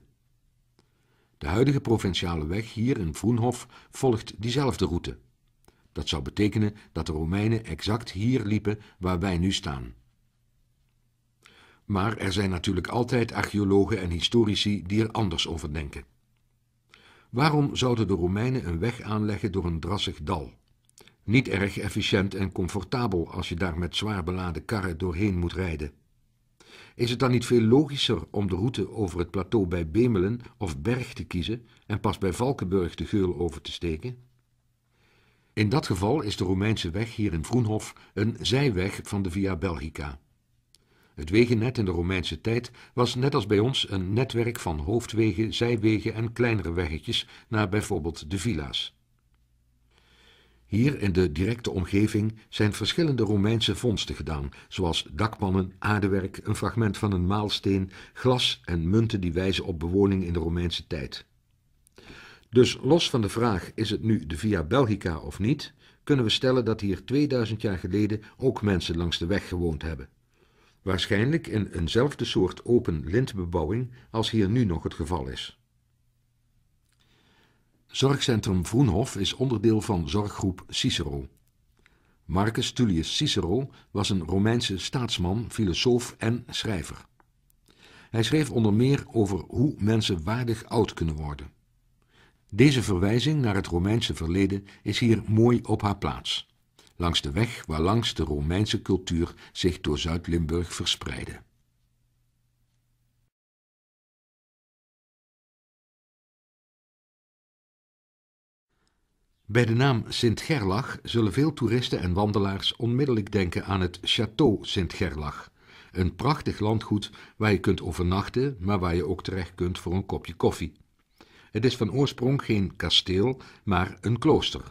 De huidige provinciale weg hier in Vroenhof volgt diezelfde route. Dat zou betekenen dat de Romeinen exact hier liepen waar wij nu staan. Maar er zijn natuurlijk altijd archeologen en historici die er anders over denken. Waarom zouden de Romeinen een weg aanleggen door een drassig dal? Niet erg efficiënt en comfortabel als je daar met zwaar beladen karren doorheen moet rijden. Is het dan niet veel logischer om de route over het plateau bij Bemelen of Berg te kiezen en pas bij Valkenburg de Geul over te steken? In dat geval is de Romeinse weg hier in Vroenhof een zijweg van de Via Belgica. Het wegennet in de Romeinse tijd was net als bij ons een netwerk van hoofdwegen, zijwegen en kleinere weggetjes naar bijvoorbeeld de villa's. Hier in de directe omgeving zijn verschillende Romeinse vondsten gedaan, zoals dakpannen, aardewerk, een fragment van een maalsteen, glas en munten die wijzen op bewoning in de Romeinse tijd. Dus los van de vraag is het nu de Via Belgica of niet, kunnen we stellen dat hier 2000 jaar geleden ook mensen langs de weg gewoond hebben. Waarschijnlijk in eenzelfde soort open lintbebouwing als hier nu nog het geval is. Zorgcentrum Vroenhof is onderdeel van zorggroep Cicero. Marcus Tullius Cicero was een Romeinse staatsman, filosoof en schrijver. Hij schreef onder meer over hoe mensen waardig oud kunnen worden. Deze verwijzing naar het Romeinse verleden is hier mooi op haar plaats, langs de weg waarlangs de Romeinse cultuur zich door Zuid-Limburg verspreidde. Bij de naam Sint-Gerlach zullen veel toeristen en wandelaars onmiddellijk denken aan het Château Sint-Gerlach. Een prachtig landgoed waar je kunt overnachten, maar waar je ook terecht kunt voor een kopje koffie. Het is van oorsprong geen kasteel, maar een klooster.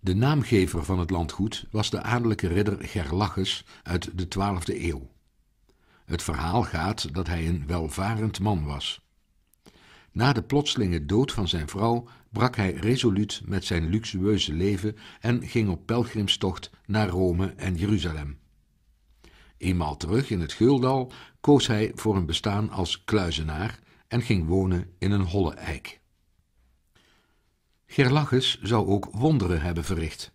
De naamgever van het landgoed was de adellijke ridder Gerlachus uit de 12e eeuw. Het verhaal gaat dat hij een welvarend man was. Na de plotselinge dood van zijn vrouw brak hij resoluut met zijn luxueuze leven en ging op pelgrimstocht naar Rome en Jeruzalem. Eenmaal terug in het Geuldal koos hij voor een bestaan als kluizenaar en ging wonen in een holle eik. Gerlachus zou ook wonderen hebben verricht.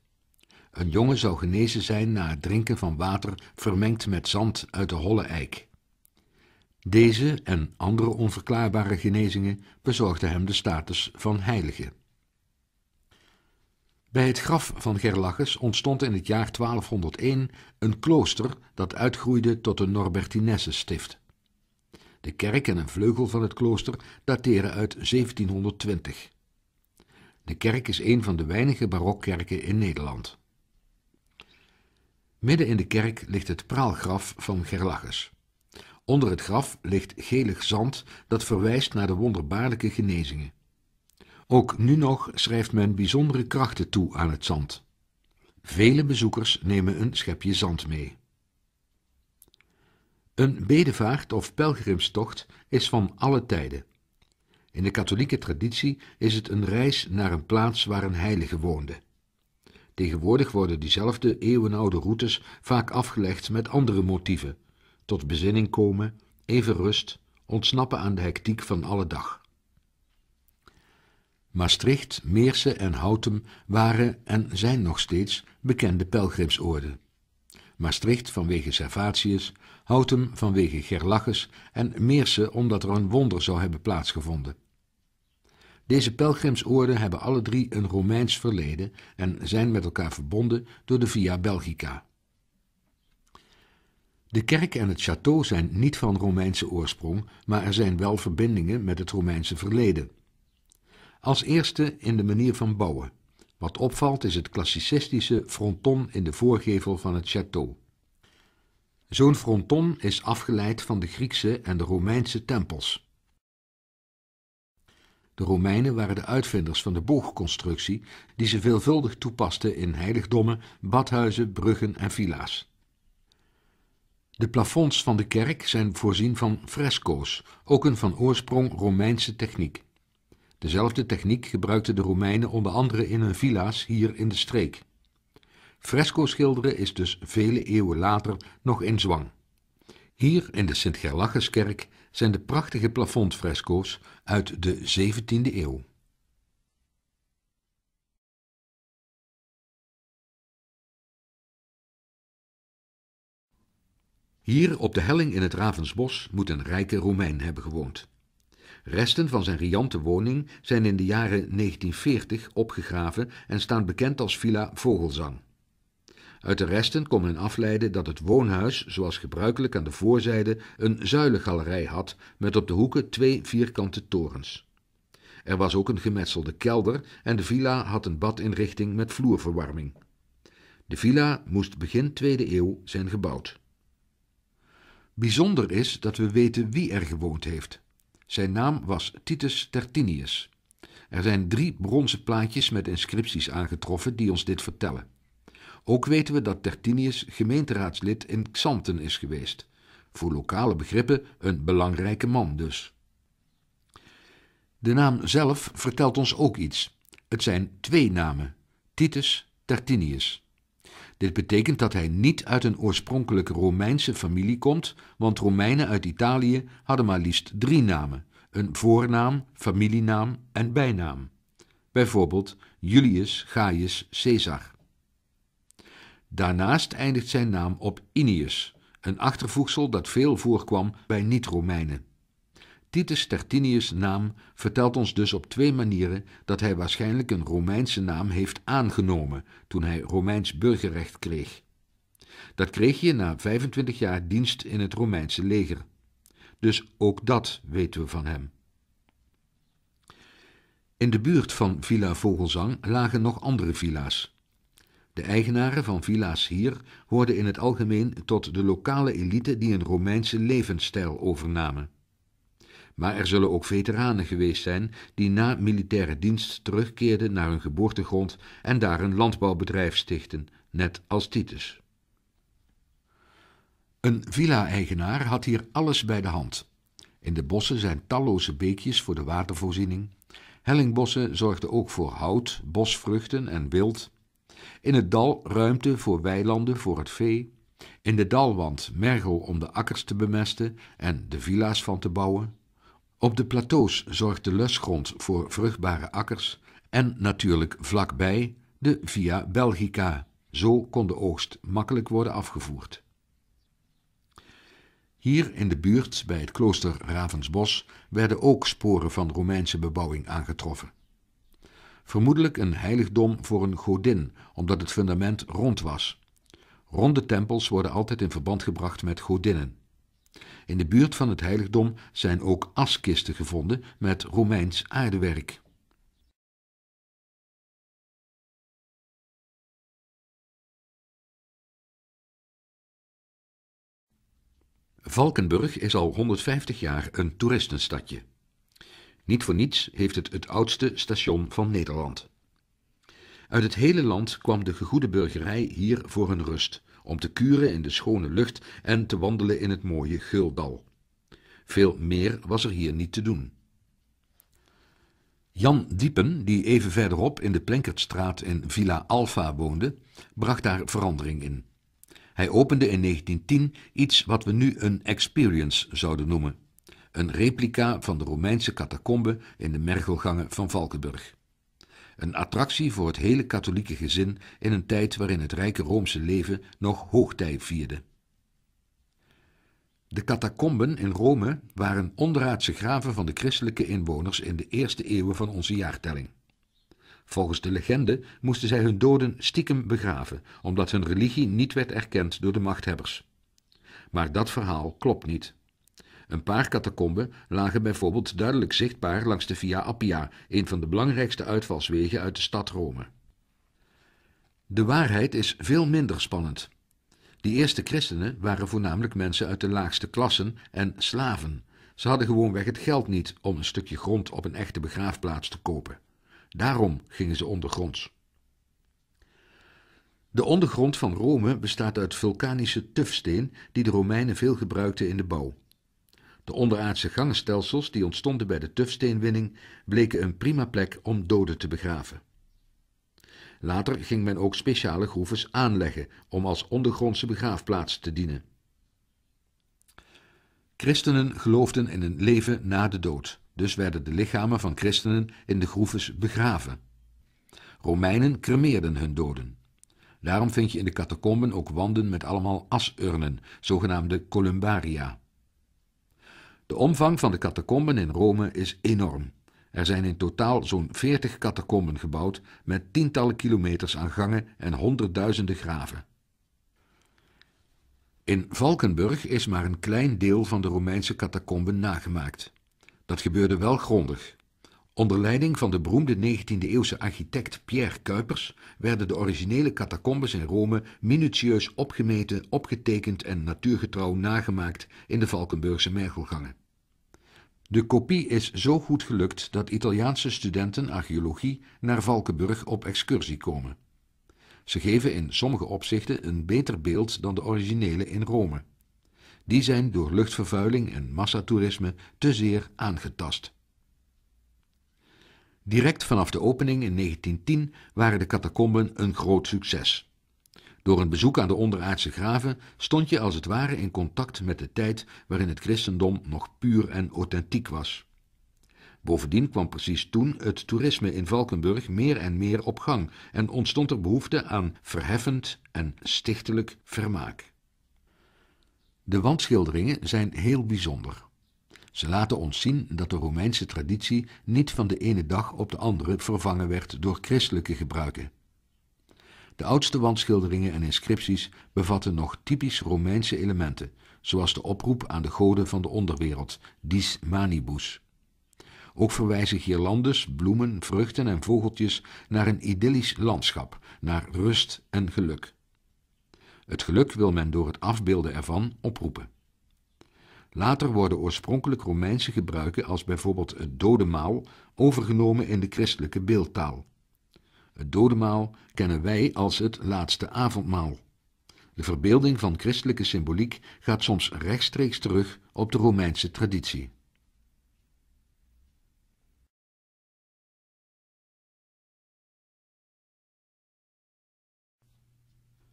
Een jongen zou genezen zijn na het drinken van water vermengd met zand uit de holle eik. Deze en andere onverklaarbare genezingen bezorgden hem de status van heilige. Bij het graf van Gerlaches ontstond in het jaar 1201 een klooster dat uitgroeide tot een Norbertinesse-stift. De kerk en een vleugel van het klooster dateren uit 1720. De kerk is een van de weinige barokkerken in Nederland. Midden in de kerk ligt het praalgraf van Gerlachus. Onder het graf ligt gelig zand dat verwijst naar de wonderbaarlijke genezingen. Ook nu nog schrijft men bijzondere krachten toe aan het zand. Vele bezoekers nemen een schepje zand mee. Een bedevaart of pelgrimstocht is van alle tijden. In de katholieke traditie is het een reis naar een plaats waar een heilige woonde. Tegenwoordig worden diezelfde eeuwenoude routes vaak afgelegd met andere motieven, tot bezinning komen, even rust, ontsnappen aan de hectiek van alle dag. Maastricht, Meersen en Houtem waren en zijn nog steeds bekende pelgrimsoorden. Maastricht vanwege Servatius, Houtem vanwege Gerlachus en Meersen omdat er een wonder zou hebben plaatsgevonden. Deze pelgrimsoorden hebben alle drie een Romeins verleden en zijn met elkaar verbonden door de Via Belgica. De kerk en het château zijn niet van Romeinse oorsprong, maar er zijn wel verbindingen met het Romeinse verleden. Als eerste in de manier van bouwen. Wat opvalt is het klassicistische fronton in de voorgevel van het château. Zo'n fronton is afgeleid van de Griekse en de Romeinse tempels. De Romeinen waren de uitvinders van de boogconstructie, die ze veelvuldig toepasten in heiligdommen, badhuizen, bruggen en villa's. De plafonds van de kerk zijn voorzien van fresco's, ook een van oorsprong Romeinse techniek. Dezelfde techniek gebruikten de Romeinen onder andere in hun villa's hier in de streek. Fresco schilderen is dus vele eeuwen later nog in zwang. Hier in de Sint-Gerlacheskerk zijn de prachtige plafondfresco's uit de 17e eeuw. Hier op de helling in het Ravensbos moet een rijke Romein hebben gewoond. Resten van zijn riante woning zijn in de jaren 1940 opgegraven en staan bekend als Villa Vogelzang. Uit de resten kon men afleiden dat het woonhuis, zoals gebruikelijk aan de voorzijde, een zuilengalerij had met op de hoeken twee vierkante torens. Er was ook een gemetselde kelder en de villa had een badinrichting met vloerverwarming. De villa moest begin 2e eeuw zijn gebouwd. Bijzonder is dat we weten wie er gewoond heeft. Zijn naam was Titus Tertinius. Er zijn drie bronzen plaatjes met inscripties aangetroffen die ons dit vertellen. Ook weten we dat Tertinius gemeenteraadslid in Xanten is geweest. Voor lokale begrippen een belangrijke man dus. De naam zelf vertelt ons ook iets. Het zijn twee namen: Titus Tertinius. Dit betekent dat hij niet uit een oorspronkelijke Romeinse familie komt, want Romeinen uit Italië hadden maar liefst drie namen: een voornaam, familienaam en bijnaam. Bijvoorbeeld Julius Gaius Caesar. Daarnaast eindigt zijn naam op Inius, een achtervoegsel dat veel voorkwam bij niet-Romeinen. Titus Tertinius' naam vertelt ons dus op twee manieren dat hij waarschijnlijk een Romeinse naam heeft aangenomen toen hij Romeins burgerrecht kreeg. Dat kreeg je na 25 jaar dienst in het Romeinse leger. Dus ook dat weten we van hem. In de buurt van Villa Vogelzang lagen nog andere villa's. De eigenaren van villa's hier hoorden in het algemeen tot de lokale elite die een Romeinse levensstijl overnamen. Maar er zullen ook veteranen geweest zijn die na militaire dienst terugkeerden naar hun geboortegrond en daar een landbouwbedrijf stichten, net als Titus. Een villa-eigenaar had hier alles bij de hand. In de bossen zijn talloze beekjes voor de watervoorziening. Hellingbossen zorgden ook voor hout, bosvruchten en wild. In het dal ruimte voor weilanden voor het vee. In de dalwand mergel om de akkers te bemesten en de villa's van te bouwen. Op de plateaus zorgt de lusgrond voor vruchtbare akkers en natuurlijk vlakbij de Via Belgica. Zo kon de oogst makkelijk worden afgevoerd. Hier in de buurt, bij het klooster Ravensbos, werden ook sporen van Romeinse bebouwing aangetroffen. Vermoedelijk een heiligdom voor een godin, omdat het fundament rond was. Ronde tempels worden altijd in verband gebracht met godinnen. In de buurt van het heiligdom zijn ook askisten gevonden met Romeins aardewerk. Valkenburg is al 150 jaar een toeristenstadje. Niet voor niets heeft het het oudste station van Nederland. Uit het hele land kwam de gegoede burgerij hier voor hun rust om te kuren in de schone lucht en te wandelen in het mooie Guldal. Veel meer was er hier niet te doen. Jan Diepen, die even verderop in de Plenkertstraat in Villa Alfa woonde, bracht daar verandering in. Hij opende in 1910 iets wat we nu een experience zouden noemen. Een replica van de Romeinse catacombe in de mergelgangen van Valkenburg. Een attractie voor het hele katholieke gezin in een tijd waarin het rijke Roomse leven nog hoogtij vierde. De catacomben in Rome waren onderaardse graven van de christelijke inwoners in de eerste eeuwen van onze jaartelling. Volgens de legende moesten zij hun doden stiekem begraven, omdat hun religie niet werd erkend door de machthebbers. Maar dat verhaal klopt niet. Een paar catacomben lagen bijvoorbeeld duidelijk zichtbaar langs de Via Appia, een van de belangrijkste uitvalswegen uit de stad Rome. De waarheid is veel minder spannend. Die eerste christenen waren voornamelijk mensen uit de laagste klassen en slaven. Ze hadden gewoonweg het geld niet om een stukje grond op een echte begraafplaats te kopen. Daarom gingen ze ondergronds. De ondergrond van Rome bestaat uit vulkanische tufsteen die de Romeinen veel gebruikten in de bouw. De onderaardse gangenstelsels die ontstonden bij de tufsteenwinning bleken een prima plek om doden te begraven. Later ging men ook speciale groeves aanleggen om als ondergrondse begraafplaats te dienen. Christenen geloofden in een leven na de dood, dus werden de lichamen van christenen in de groeves begraven. Romeinen cremeerden hun doden. Daarom vind je in de catacomben ook wanden met allemaal asurnen, zogenaamde columbaria. De omvang van de catacomben in Rome is enorm. Er zijn in totaal zo'n 40 catacomben gebouwd met tientallen kilometers aan gangen en honderdduizenden graven. In Valkenburg is maar een klein deel van de Romeinse catacomben nagemaakt. Dat gebeurde wel grondig. Onder leiding van de beroemde 19e-eeuwse architect Pierre Cuypers werden de originele catacombes in Rome minutieus opgemeten, opgetekend en natuurgetrouw nagemaakt in de Valkenburgse mergelgangen. De kopie is zo goed gelukt dat Italiaanse studenten archeologie naar Valkenburg op excursie komen. Ze geven in sommige opzichten een beter beeld dan de originele in Rome. Die zijn door luchtvervuiling en massatoerisme te zeer aangetast. Direct vanaf de opening in 1910 waren de catacomben een groot succes. Door een bezoek aan de onderaardse graven stond je als het ware in contact met de tijd waarin het christendom nog puur en authentiek was. Bovendien kwam precies toen het toerisme in Valkenburg meer en meer op gang en ontstond er behoefte aan verheffend en stichtelijk vermaak. De wandschilderingen zijn heel bijzonder. Ze laten ons zien dat de Romeinse traditie niet van de ene dag op de andere vervangen werd door christelijke gebruiken. De oudste wandschilderingen en inscripties bevatten nog typisch Romeinse elementen, zoals de oproep aan de goden van de onderwereld, Dis Manibus. Ook verwijzen girlandes, bloemen, vruchten en vogeltjes naar een idyllisch landschap, naar rust en geluk. Het geluk wil men door het afbeelden ervan oproepen. Later worden oorspronkelijk Romeinse gebruiken als bijvoorbeeld het dodemaal overgenomen in de christelijke beeldtaal. Het dodemaal kennen wij als het laatste avondmaal. De verbeelding van christelijke symboliek gaat soms rechtstreeks terug op de Romeinse traditie.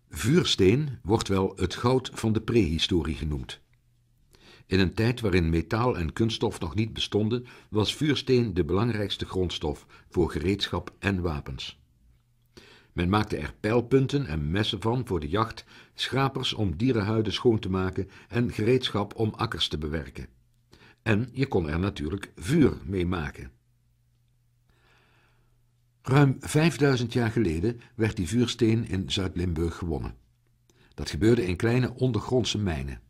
Vuursteen wordt wel het goud van de prehistorie genoemd. In een tijd waarin metaal en kunststof nog niet bestonden, was vuursteen de belangrijkste grondstof voor gereedschap en wapens. Men maakte er pijlpunten en messen van voor de jacht, schrapers om dierenhuiden schoon te maken en gereedschap om akkers te bewerken. En je kon er natuurlijk vuur mee maken. Ruim 5000 jaar geleden werd die vuursteen in Zuid-Limburg gewonnen. Dat gebeurde in kleine ondergrondse mijnen.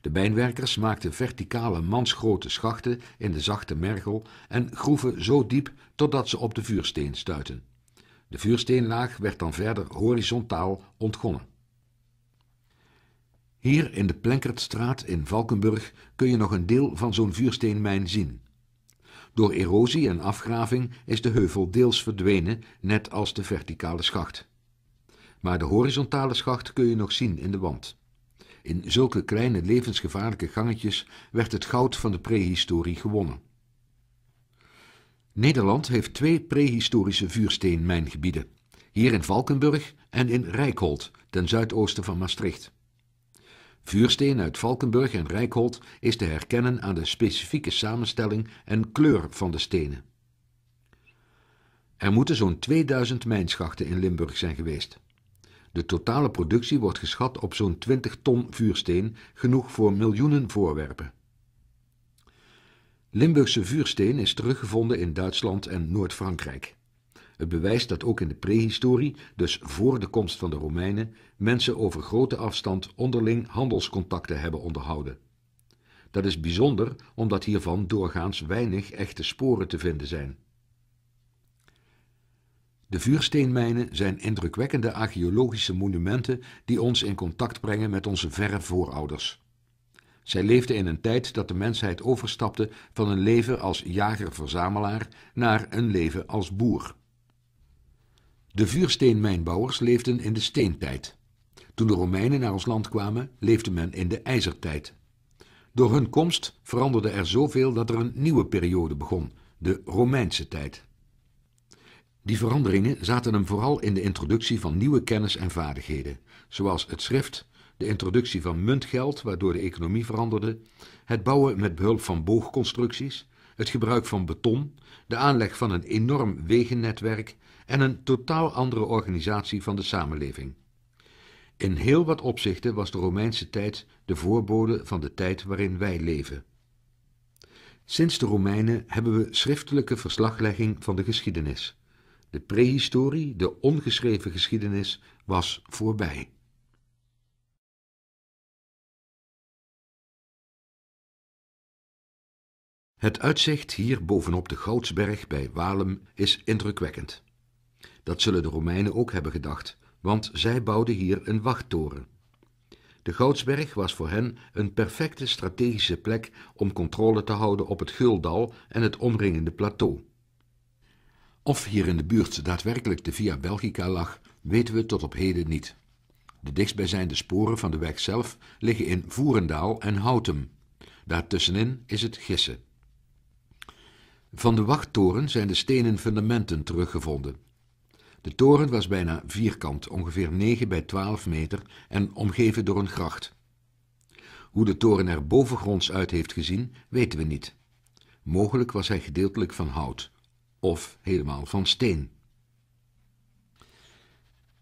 De mijnwerkers maakten verticale mansgrote schachten in de zachte mergel en groeven zo diep totdat ze op de vuursteen stuiten. De vuursteenlaag werd dan verder horizontaal ontgonnen. Hier in de Plenkertstraat in Valkenburg kun je nog een deel van zo'n vuursteenmijn zien. Door erosie en afgraving is de heuvel deels verdwenen, net als de verticale schacht. Maar de horizontale schacht kun je nog zien in de wand. In zulke kleine levensgevaarlijke gangetjes werd het goud van de prehistorie gewonnen. Nederland heeft twee prehistorische vuursteenmijngebieden, hier in Valkenburg en in Rijkholt, ten zuidoosten van Maastricht. Vuursteen uit Valkenburg en Rijkholt is te herkennen aan de specifieke samenstelling en kleur van de stenen. Er moeten zo'n 2000 mijnschachten in Limburg zijn geweest. De totale productie wordt geschat op zo'n 20 ton vuursteen, genoeg voor miljoenen voorwerpen. Limburgse vuursteen is teruggevonden in Duitsland en Noord-Frankrijk. Het bewijst dat ook in de prehistorie, dus voor de komst van de Romeinen, mensen over grote afstand onderling handelscontacten hebben onderhouden. Dat is bijzonder omdat hiervan doorgaans weinig echte sporen te vinden zijn. De vuursteenmijnen zijn indrukwekkende archeologische monumenten die ons in contact brengen met onze verre voorouders. Zij leefden in een tijd dat de mensheid overstapte van een leven als jager-verzamelaar naar een leven als boer. De vuursteenmijnbouwers leefden in de steentijd. Toen de Romeinen naar ons land kwamen, leefde men in de ijzertijd. Door hun komst veranderde er zoveel dat er een nieuwe periode begon, de Romeinse tijd. Die veranderingen zaten hem vooral in de introductie van nieuwe kennis en vaardigheden, zoals het schrift, de introductie van muntgeld, waardoor de economie veranderde, het bouwen met behulp van boogconstructies, het gebruik van beton, de aanleg van een enorm wegennetwerk en een totaal andere organisatie van de samenleving. In heel wat opzichten was de Romeinse tijd de voorbode van de tijd waarin wij leven. Sinds de Romeinen hebben we schriftelijke verslaglegging van de geschiedenis. De prehistorie, de ongeschreven geschiedenis, was voorbij. Het uitzicht hier bovenop de Goudsberg bij Walem is indrukwekkend. Dat zullen de Romeinen ook hebben gedacht, want zij bouwden hier een wachttoren. De Goudsberg was voor hen een perfecte strategische plek om controle te houden op het Guldal en het omringende plateau. Of hier in de buurt daadwerkelijk de Via Belgica lag, weten we tot op heden niet. De dichtstbijzijnde sporen van de weg zelf liggen in Voerendaal en Houtem. Daartussenin is het gissen. Van de wachttoren zijn de stenen fundamenten teruggevonden. De toren was bijna vierkant, ongeveer 9 bij 12 meter en omgeven door een gracht. Hoe de toren er bovengronds uit heeft gezien, weten we niet. Mogelijk was hij gedeeltelijk van hout, of helemaal van steen.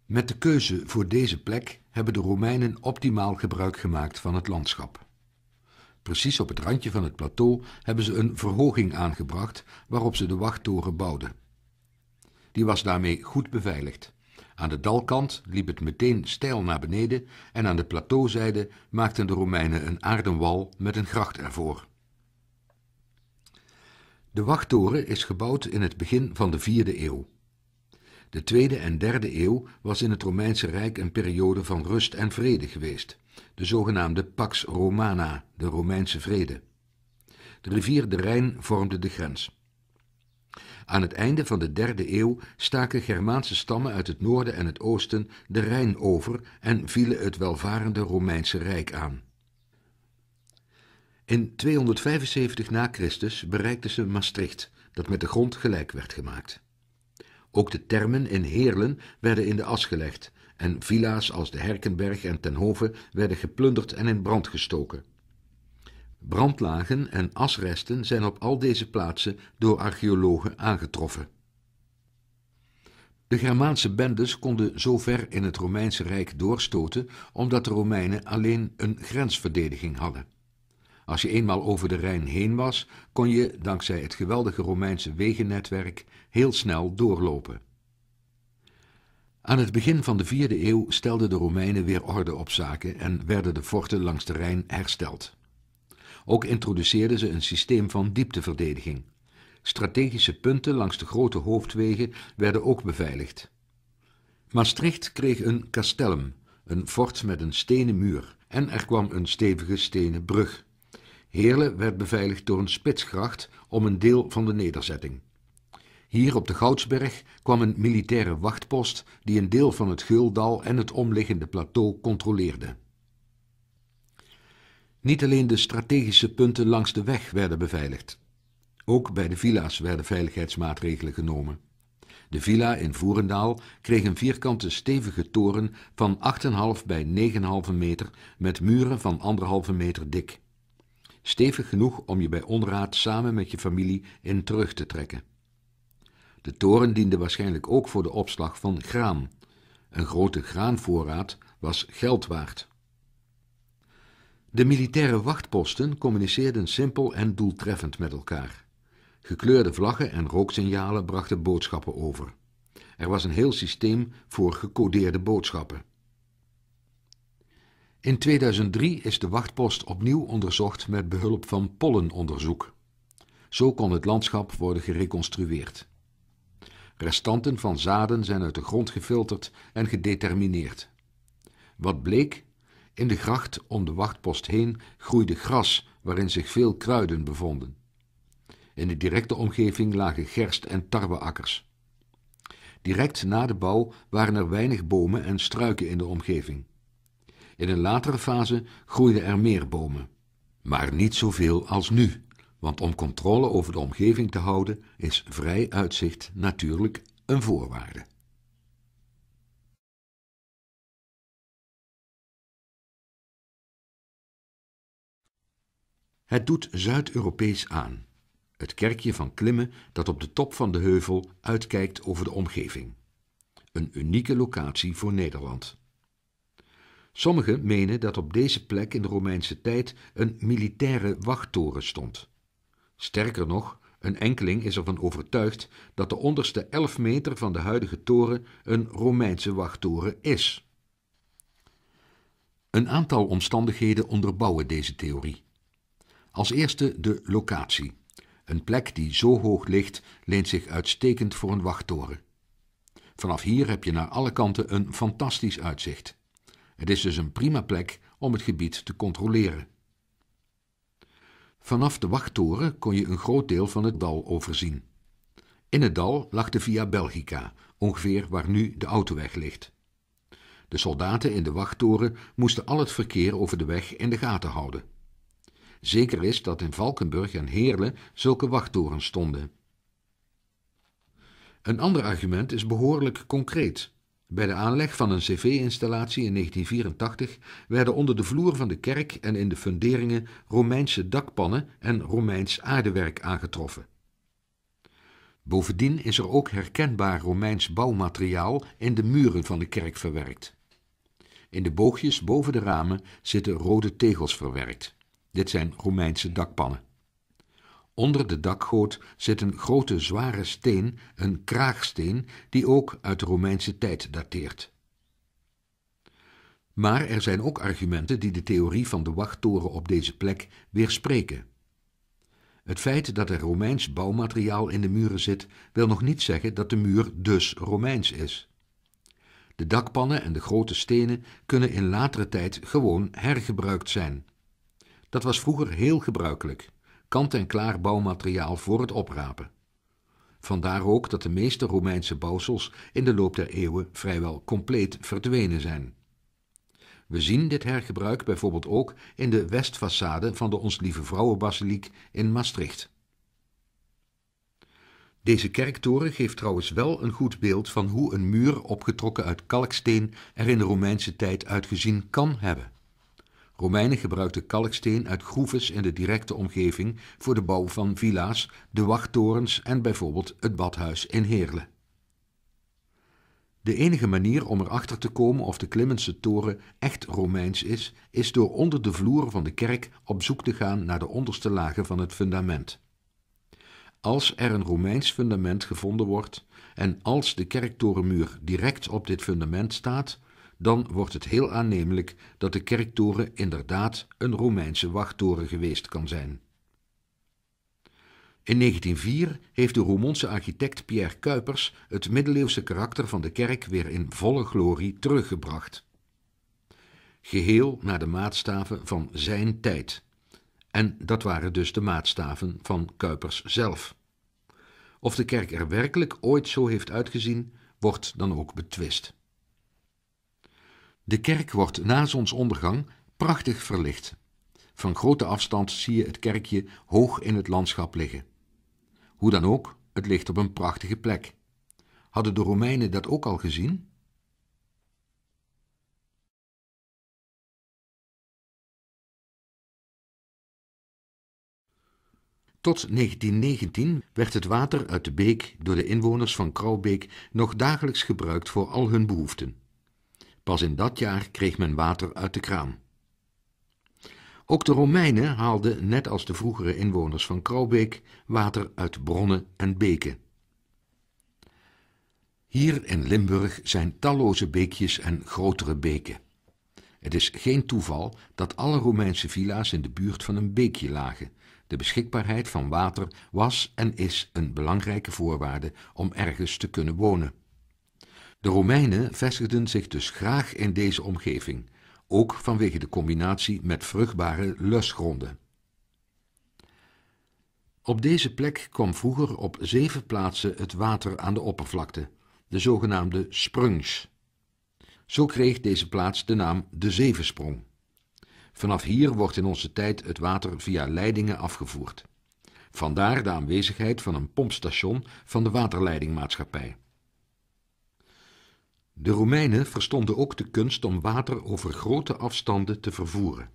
Met de keuze voor deze plek hebben de Romeinen optimaal gebruik gemaakt van het landschap. Precies op het randje van het plateau hebben ze een verhoging aangebracht waarop ze de wachttoren bouwden. Die was daarmee goed beveiligd. Aan de dalkant liep het meteen steil naar beneden en aan de plateauzijde maakten de Romeinen een aarden wal met een gracht ervoor. De wachttoren is gebouwd in het begin van de vierde eeuw. De tweede en derde eeuw was in het Romeinse Rijk een periode van rust en vrede geweest, de zogenaamde Pax Romana, de Romeinse vrede. De rivier de Rijn vormde de grens. Aan het einde van de derde eeuw staken Germaanse stammen uit het noorden en het oosten de Rijn over en vielen het welvarende Romeinse Rijk aan. In 275 na Christus bereikten ze Maastricht, dat met de grond gelijk werd gemaakt. Ook de termen in Heerlen werden in de as gelegd en villa's als de Herkenberg en Ten werden geplunderd en in brand gestoken. Brandlagen en asresten zijn op al deze plaatsen door archeologen aangetroffen. De Germaanse bendes konden zo ver in het Romeinse Rijk doorstoten omdat de Romeinen alleen een grensverdediging hadden. Als je eenmaal over de Rijn heen was, kon je, dankzij het geweldige Romeinse wegennetwerk, heel snel doorlopen. Aan het begin van de vierde eeuw stelden de Romeinen weer orde op zaken en werden de forten langs de Rijn hersteld. Ook introduceerden ze een systeem van diepteverdediging. Strategische punten langs de grote hoofdwegen werden ook beveiligd. Maastricht kreeg een castellum, een fort met een stenen muur, en er kwam een stevige stenen brug. Heerle werd beveiligd door een spitsgracht om een deel van de nederzetting. Hier op de Goudsberg kwam een militaire wachtpost die een deel van het Geuldal en het omliggende plateau controleerde. Niet alleen de strategische punten langs de weg werden beveiligd. Ook bij de villa's werden veiligheidsmaatregelen genomen. De villa in Voerendaal kreeg een vierkante stevige toren van 8,5 bij 9,5 meter met muren van 1,5 meter dik stevig genoeg om je bij onraad samen met je familie in terug te trekken. De toren diende waarschijnlijk ook voor de opslag van graan. Een grote graanvoorraad was geld waard. De militaire wachtposten communiceerden simpel en doeltreffend met elkaar. Gekleurde vlaggen en rooksignalen brachten boodschappen over. Er was een heel systeem voor gecodeerde boodschappen. In 2003 is de wachtpost opnieuw onderzocht met behulp van pollenonderzoek. Zo kon het landschap worden gereconstrueerd. Restanten van zaden zijn uit de grond gefilterd en gedetermineerd. Wat bleek? In de gracht om de wachtpost heen groeide gras waarin zich veel kruiden bevonden. In de directe omgeving lagen gerst- en tarweakkers. Direct na de bouw waren er weinig bomen en struiken in de omgeving. In een latere fase groeiden er meer bomen. Maar niet zoveel als nu, want om controle over de omgeving te houden is vrij uitzicht natuurlijk een voorwaarde. Het doet Zuid-Europees aan. Het kerkje van Klimmen dat op de top van de heuvel uitkijkt over de omgeving. Een unieke locatie voor Nederland. Sommigen menen dat op deze plek in de Romeinse tijd een militaire wachttoren stond. Sterker nog, een enkeling is ervan overtuigd dat de onderste 11 meter van de huidige toren een Romeinse wachttoren is. Een aantal omstandigheden onderbouwen deze theorie. Als eerste de locatie. Een plek die zo hoog ligt leent zich uitstekend voor een wachttoren. Vanaf hier heb je naar alle kanten een fantastisch uitzicht. Het is dus een prima plek om het gebied te controleren. Vanaf de wachttoren kon je een groot deel van het dal overzien. In het dal lag de Via Belgica, ongeveer waar nu de autoweg ligt. De soldaten in de wachttoren moesten al het verkeer over de weg in de gaten houden. Zeker is dat in Valkenburg en Heerlen zulke wachttorens stonden. Een ander argument is behoorlijk concreet. Bij de aanleg van een cv-installatie in 1984 werden onder de vloer van de kerk en in de funderingen Romeinse dakpannen en Romeins aardewerk aangetroffen. Bovendien is er ook herkenbaar Romeins bouwmateriaal in de muren van de kerk verwerkt. In de boogjes boven de ramen zitten rode tegels verwerkt. Dit zijn Romeinse dakpannen. Onder de dakgoot zit een grote zware steen, een kraagsteen, die ook uit de Romeinse tijd dateert. Maar er zijn ook argumenten die de theorie van de wachttoren op deze plek weerspreken. Het feit dat er Romeins bouwmateriaal in de muren zit, wil nog niet zeggen dat de muur dus Romeins is. De dakpannen en de grote stenen kunnen in latere tijd gewoon hergebruikt zijn. Dat was vroeger heel gebruikelijk kant-en-klaar bouwmateriaal voor het oprapen. Vandaar ook dat de meeste Romeinse bouwsels in de loop der eeuwen vrijwel compleet verdwenen zijn. We zien dit hergebruik bijvoorbeeld ook in de westfassade van de Ons Lieve Vrouwenbasiliek in Maastricht. Deze kerktoren geeft trouwens wel een goed beeld van hoe een muur opgetrokken uit kalksteen er in de Romeinse tijd uitgezien kan hebben. Romeinen gebruikten kalksteen uit groeves in de directe omgeving voor de bouw van villa's, de wachttorens en bijvoorbeeld het badhuis in Heerlen. De enige manier om erachter te komen of de Klimmense toren echt Romeins is, is door onder de vloer van de kerk op zoek te gaan naar de onderste lagen van het fundament. Als er een Romeins fundament gevonden wordt en als de kerktorenmuur direct op dit fundament staat, dan wordt het heel aannemelijk dat de kerktoren inderdaad een Romeinse wachttoren geweest kan zijn. In 1904 heeft de Roemondse architect Pierre Cuypers het middeleeuwse karakter van de kerk weer in volle glorie teruggebracht. Geheel naar de maatstaven van zijn tijd. En dat waren dus de maatstaven van Cuypers zelf. Of de kerk er werkelijk ooit zo heeft uitgezien, wordt dan ook betwist. De kerk wordt na zonsondergang prachtig verlicht. Van grote afstand zie je het kerkje hoog in het landschap liggen. Hoe dan ook, het ligt op een prachtige plek. Hadden de Romeinen dat ook al gezien? Tot 1919 werd het water uit de beek door de inwoners van Kralbeek nog dagelijks gebruikt voor al hun behoeften. Pas in dat jaar kreeg men water uit de kraan. Ook de Romeinen haalden, net als de vroegere inwoners van Kralbeek water uit bronnen en beken. Hier in Limburg zijn talloze beekjes en grotere beken. Het is geen toeval dat alle Romeinse villa's in de buurt van een beekje lagen. De beschikbaarheid van water was en is een belangrijke voorwaarde om ergens te kunnen wonen. De Romeinen vestigden zich dus graag in deze omgeving, ook vanwege de combinatie met vruchtbare lusgronden. Op deze plek kwam vroeger op zeven plaatsen het water aan de oppervlakte, de zogenaamde sprungs. Zo kreeg deze plaats de naam de Zevensprong. Vanaf hier wordt in onze tijd het water via leidingen afgevoerd. Vandaar de aanwezigheid van een pompstation van de waterleidingmaatschappij. De Romeinen verstonden ook de kunst om water over grote afstanden te vervoeren.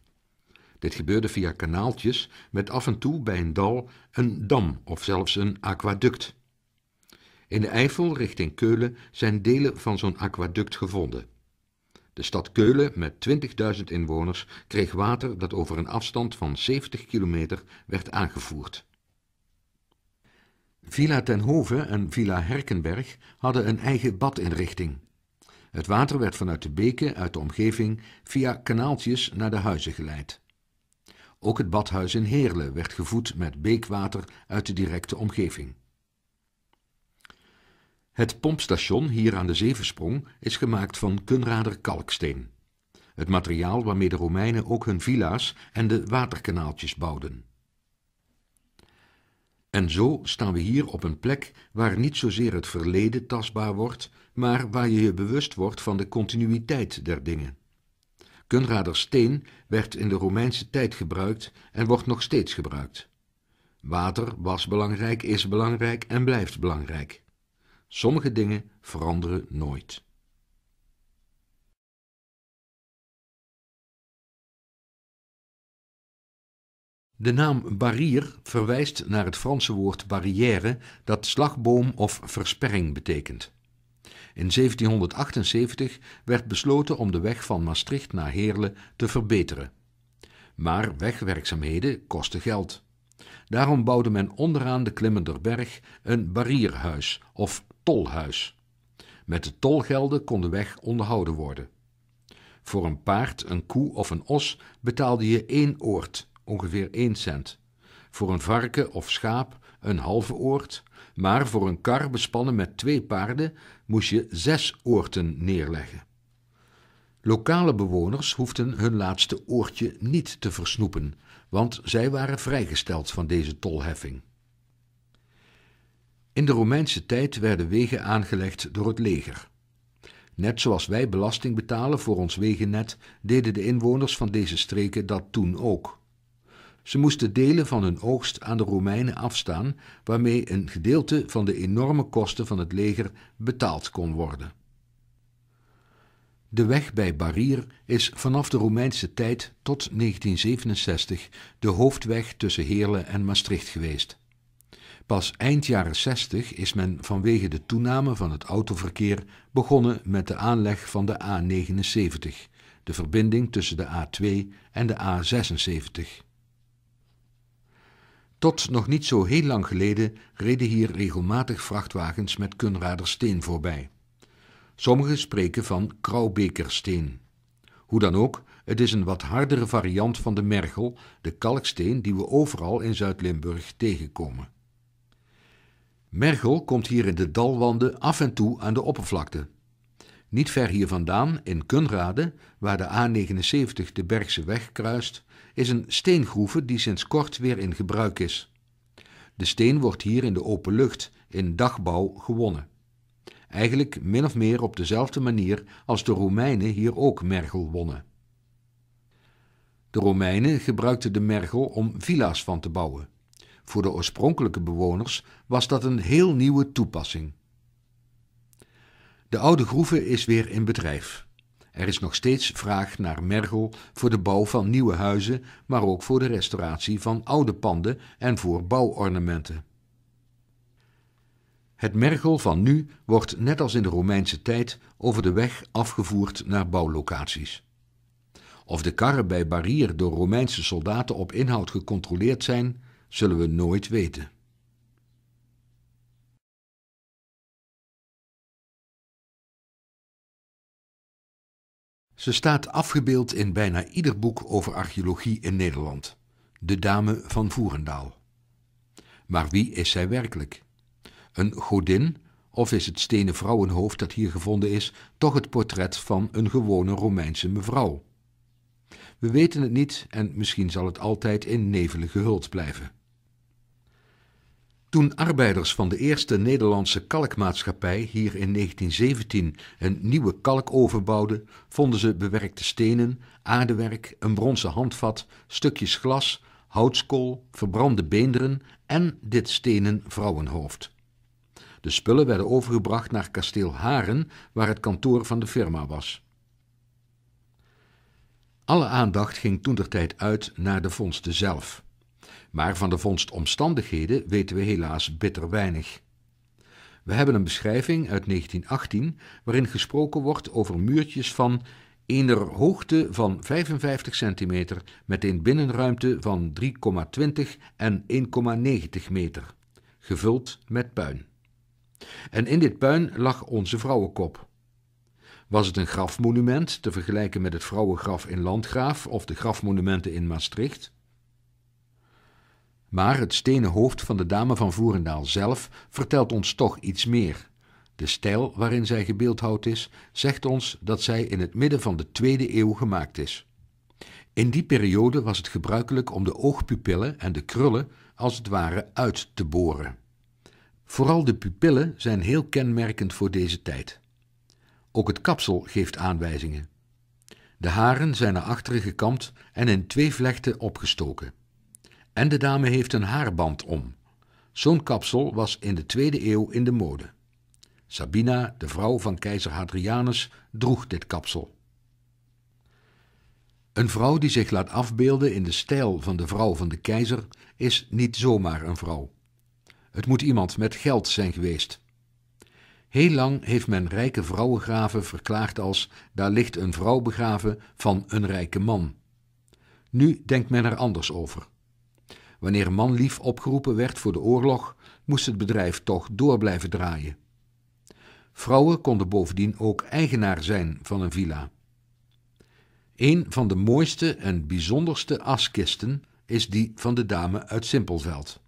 Dit gebeurde via kanaaltjes met af en toe bij een dal een dam of zelfs een aquaduct. In de Eifel richting Keulen zijn delen van zo'n aquaduct gevonden. De stad Keulen met 20.000 inwoners kreeg water dat over een afstand van 70 kilometer werd aangevoerd. Villa ten en Villa Herkenberg hadden een eigen badinrichting. Het water werd vanuit de beken uit de omgeving via kanaaltjes naar de huizen geleid. Ook het badhuis in Heerlen werd gevoed met beekwater uit de directe omgeving. Het pompstation hier aan de Zevensprong is gemaakt van kunrader kalksteen. Het materiaal waarmee de Romeinen ook hun villa's en de waterkanaaltjes bouwden. En zo staan we hier op een plek waar niet zozeer het verleden tastbaar wordt, maar waar je je bewust wordt van de continuïteit der dingen. Kunraders steen werd in de Romeinse tijd gebruikt en wordt nog steeds gebruikt. Water was belangrijk, is belangrijk en blijft belangrijk. Sommige dingen veranderen nooit. De naam barrier verwijst naar het Franse woord barrière dat slagboom of versperring betekent. In 1778 werd besloten om de weg van Maastricht naar Heerlen te verbeteren. Maar wegwerkzaamheden kosten geld. Daarom bouwde men onderaan de berg een barrierhuis of tolhuis. Met de tolgelden kon de weg onderhouden worden. Voor een paard, een koe of een os betaalde je één oord, ongeveer één cent. Voor een varken of schaap een halve oord maar voor een kar bespannen met twee paarden moest je zes oorten neerleggen. Lokale bewoners hoefden hun laatste oortje niet te versnoepen, want zij waren vrijgesteld van deze tolheffing. In de Romeinse tijd werden wegen aangelegd door het leger. Net zoals wij belasting betalen voor ons wegennet, deden de inwoners van deze streken dat toen ook. Ze moesten delen van hun oogst aan de Romeinen afstaan, waarmee een gedeelte van de enorme kosten van het leger betaald kon worden. De weg bij Barrier is vanaf de Romeinse tijd tot 1967 de hoofdweg tussen Heerlen en Maastricht geweest. Pas eind jaren 60 is men vanwege de toename van het autoverkeer begonnen met de aanleg van de A79, de verbinding tussen de A2 en de A76. Tot nog niet zo heel lang geleden reden hier regelmatig vrachtwagens met kunradersteen voorbij. Sommigen spreken van krauwbekersteen. Hoe dan ook, het is een wat hardere variant van de mergel, de kalksteen die we overal in Zuid-Limburg tegenkomen. Mergel komt hier in de dalwanden af en toe aan de oppervlakte. Niet ver hier vandaan, in Kunrade, waar de A79 de Bergse weg kruist, is een steengroeve die sinds kort weer in gebruik is. De steen wordt hier in de open lucht, in dagbouw, gewonnen. Eigenlijk min of meer op dezelfde manier als de Romeinen hier ook mergel wonnen. De Romeinen gebruikten de mergel om villa's van te bouwen. Voor de oorspronkelijke bewoners was dat een heel nieuwe toepassing. De oude groeve is weer in bedrijf. Er is nog steeds vraag naar mergel voor de bouw van nieuwe huizen, maar ook voor de restauratie van oude panden en voor bouwornamenten. Het mergel van nu wordt net als in de Romeinse tijd over de weg afgevoerd naar bouwlocaties. Of de karren bij Barrier door Romeinse soldaten op inhoud gecontroleerd zijn, zullen we nooit weten. Ze staat afgebeeld in bijna ieder boek over archeologie in Nederland. De dame van Voerendaal. Maar wie is zij werkelijk? Een godin of is het stenen vrouwenhoofd dat hier gevonden is toch het portret van een gewone Romeinse mevrouw? We weten het niet en misschien zal het altijd in nevelige huld blijven. Toen arbeiders van de eerste Nederlandse kalkmaatschappij hier in 1917 een nieuwe kalkoven bouwden, vonden ze bewerkte stenen, aardewerk, een bronzen handvat, stukjes glas, houtskool, verbrande beenderen en dit stenen vrouwenhoofd. De spullen werden overgebracht naar kasteel Haren, waar het kantoor van de firma was. Alle aandacht ging toen tijd uit naar de vondsten zelf. Maar van de vondstomstandigheden weten we helaas bitter weinig. We hebben een beschrijving uit 1918 waarin gesproken wordt over muurtjes van ener hoogte van 55 centimeter met een binnenruimte van 3,20 en 1,90 meter, gevuld met puin. En in dit puin lag onze vrouwenkop. Was het een grafmonument te vergelijken met het vrouwengraf in Landgraaf of de grafmonumenten in Maastricht? Maar het stenen hoofd van de dame van Voerendaal zelf vertelt ons toch iets meer. De stijl waarin zij gebeeldhouwd is, zegt ons dat zij in het midden van de tweede eeuw gemaakt is. In die periode was het gebruikelijk om de oogpupillen en de krullen als het ware uit te boren. Vooral de pupillen zijn heel kenmerkend voor deze tijd. Ook het kapsel geeft aanwijzingen. De haren zijn naar achteren gekamd en in twee vlechten opgestoken. En de dame heeft een haarband om. Zo'n kapsel was in de tweede eeuw in de mode. Sabina, de vrouw van keizer Hadrianus, droeg dit kapsel. Een vrouw die zich laat afbeelden in de stijl van de vrouw van de keizer is niet zomaar een vrouw. Het moet iemand met geld zijn geweest. Heel lang heeft men rijke vrouwengraven verklaard als daar ligt een vrouw begraven van een rijke man. Nu denkt men er anders over. Wanneer Manlief opgeroepen werd voor de oorlog, moest het bedrijf toch door blijven draaien. Vrouwen konden bovendien ook eigenaar zijn van een villa. Een van de mooiste en bijzonderste askisten is die van de dame uit Simpelveld.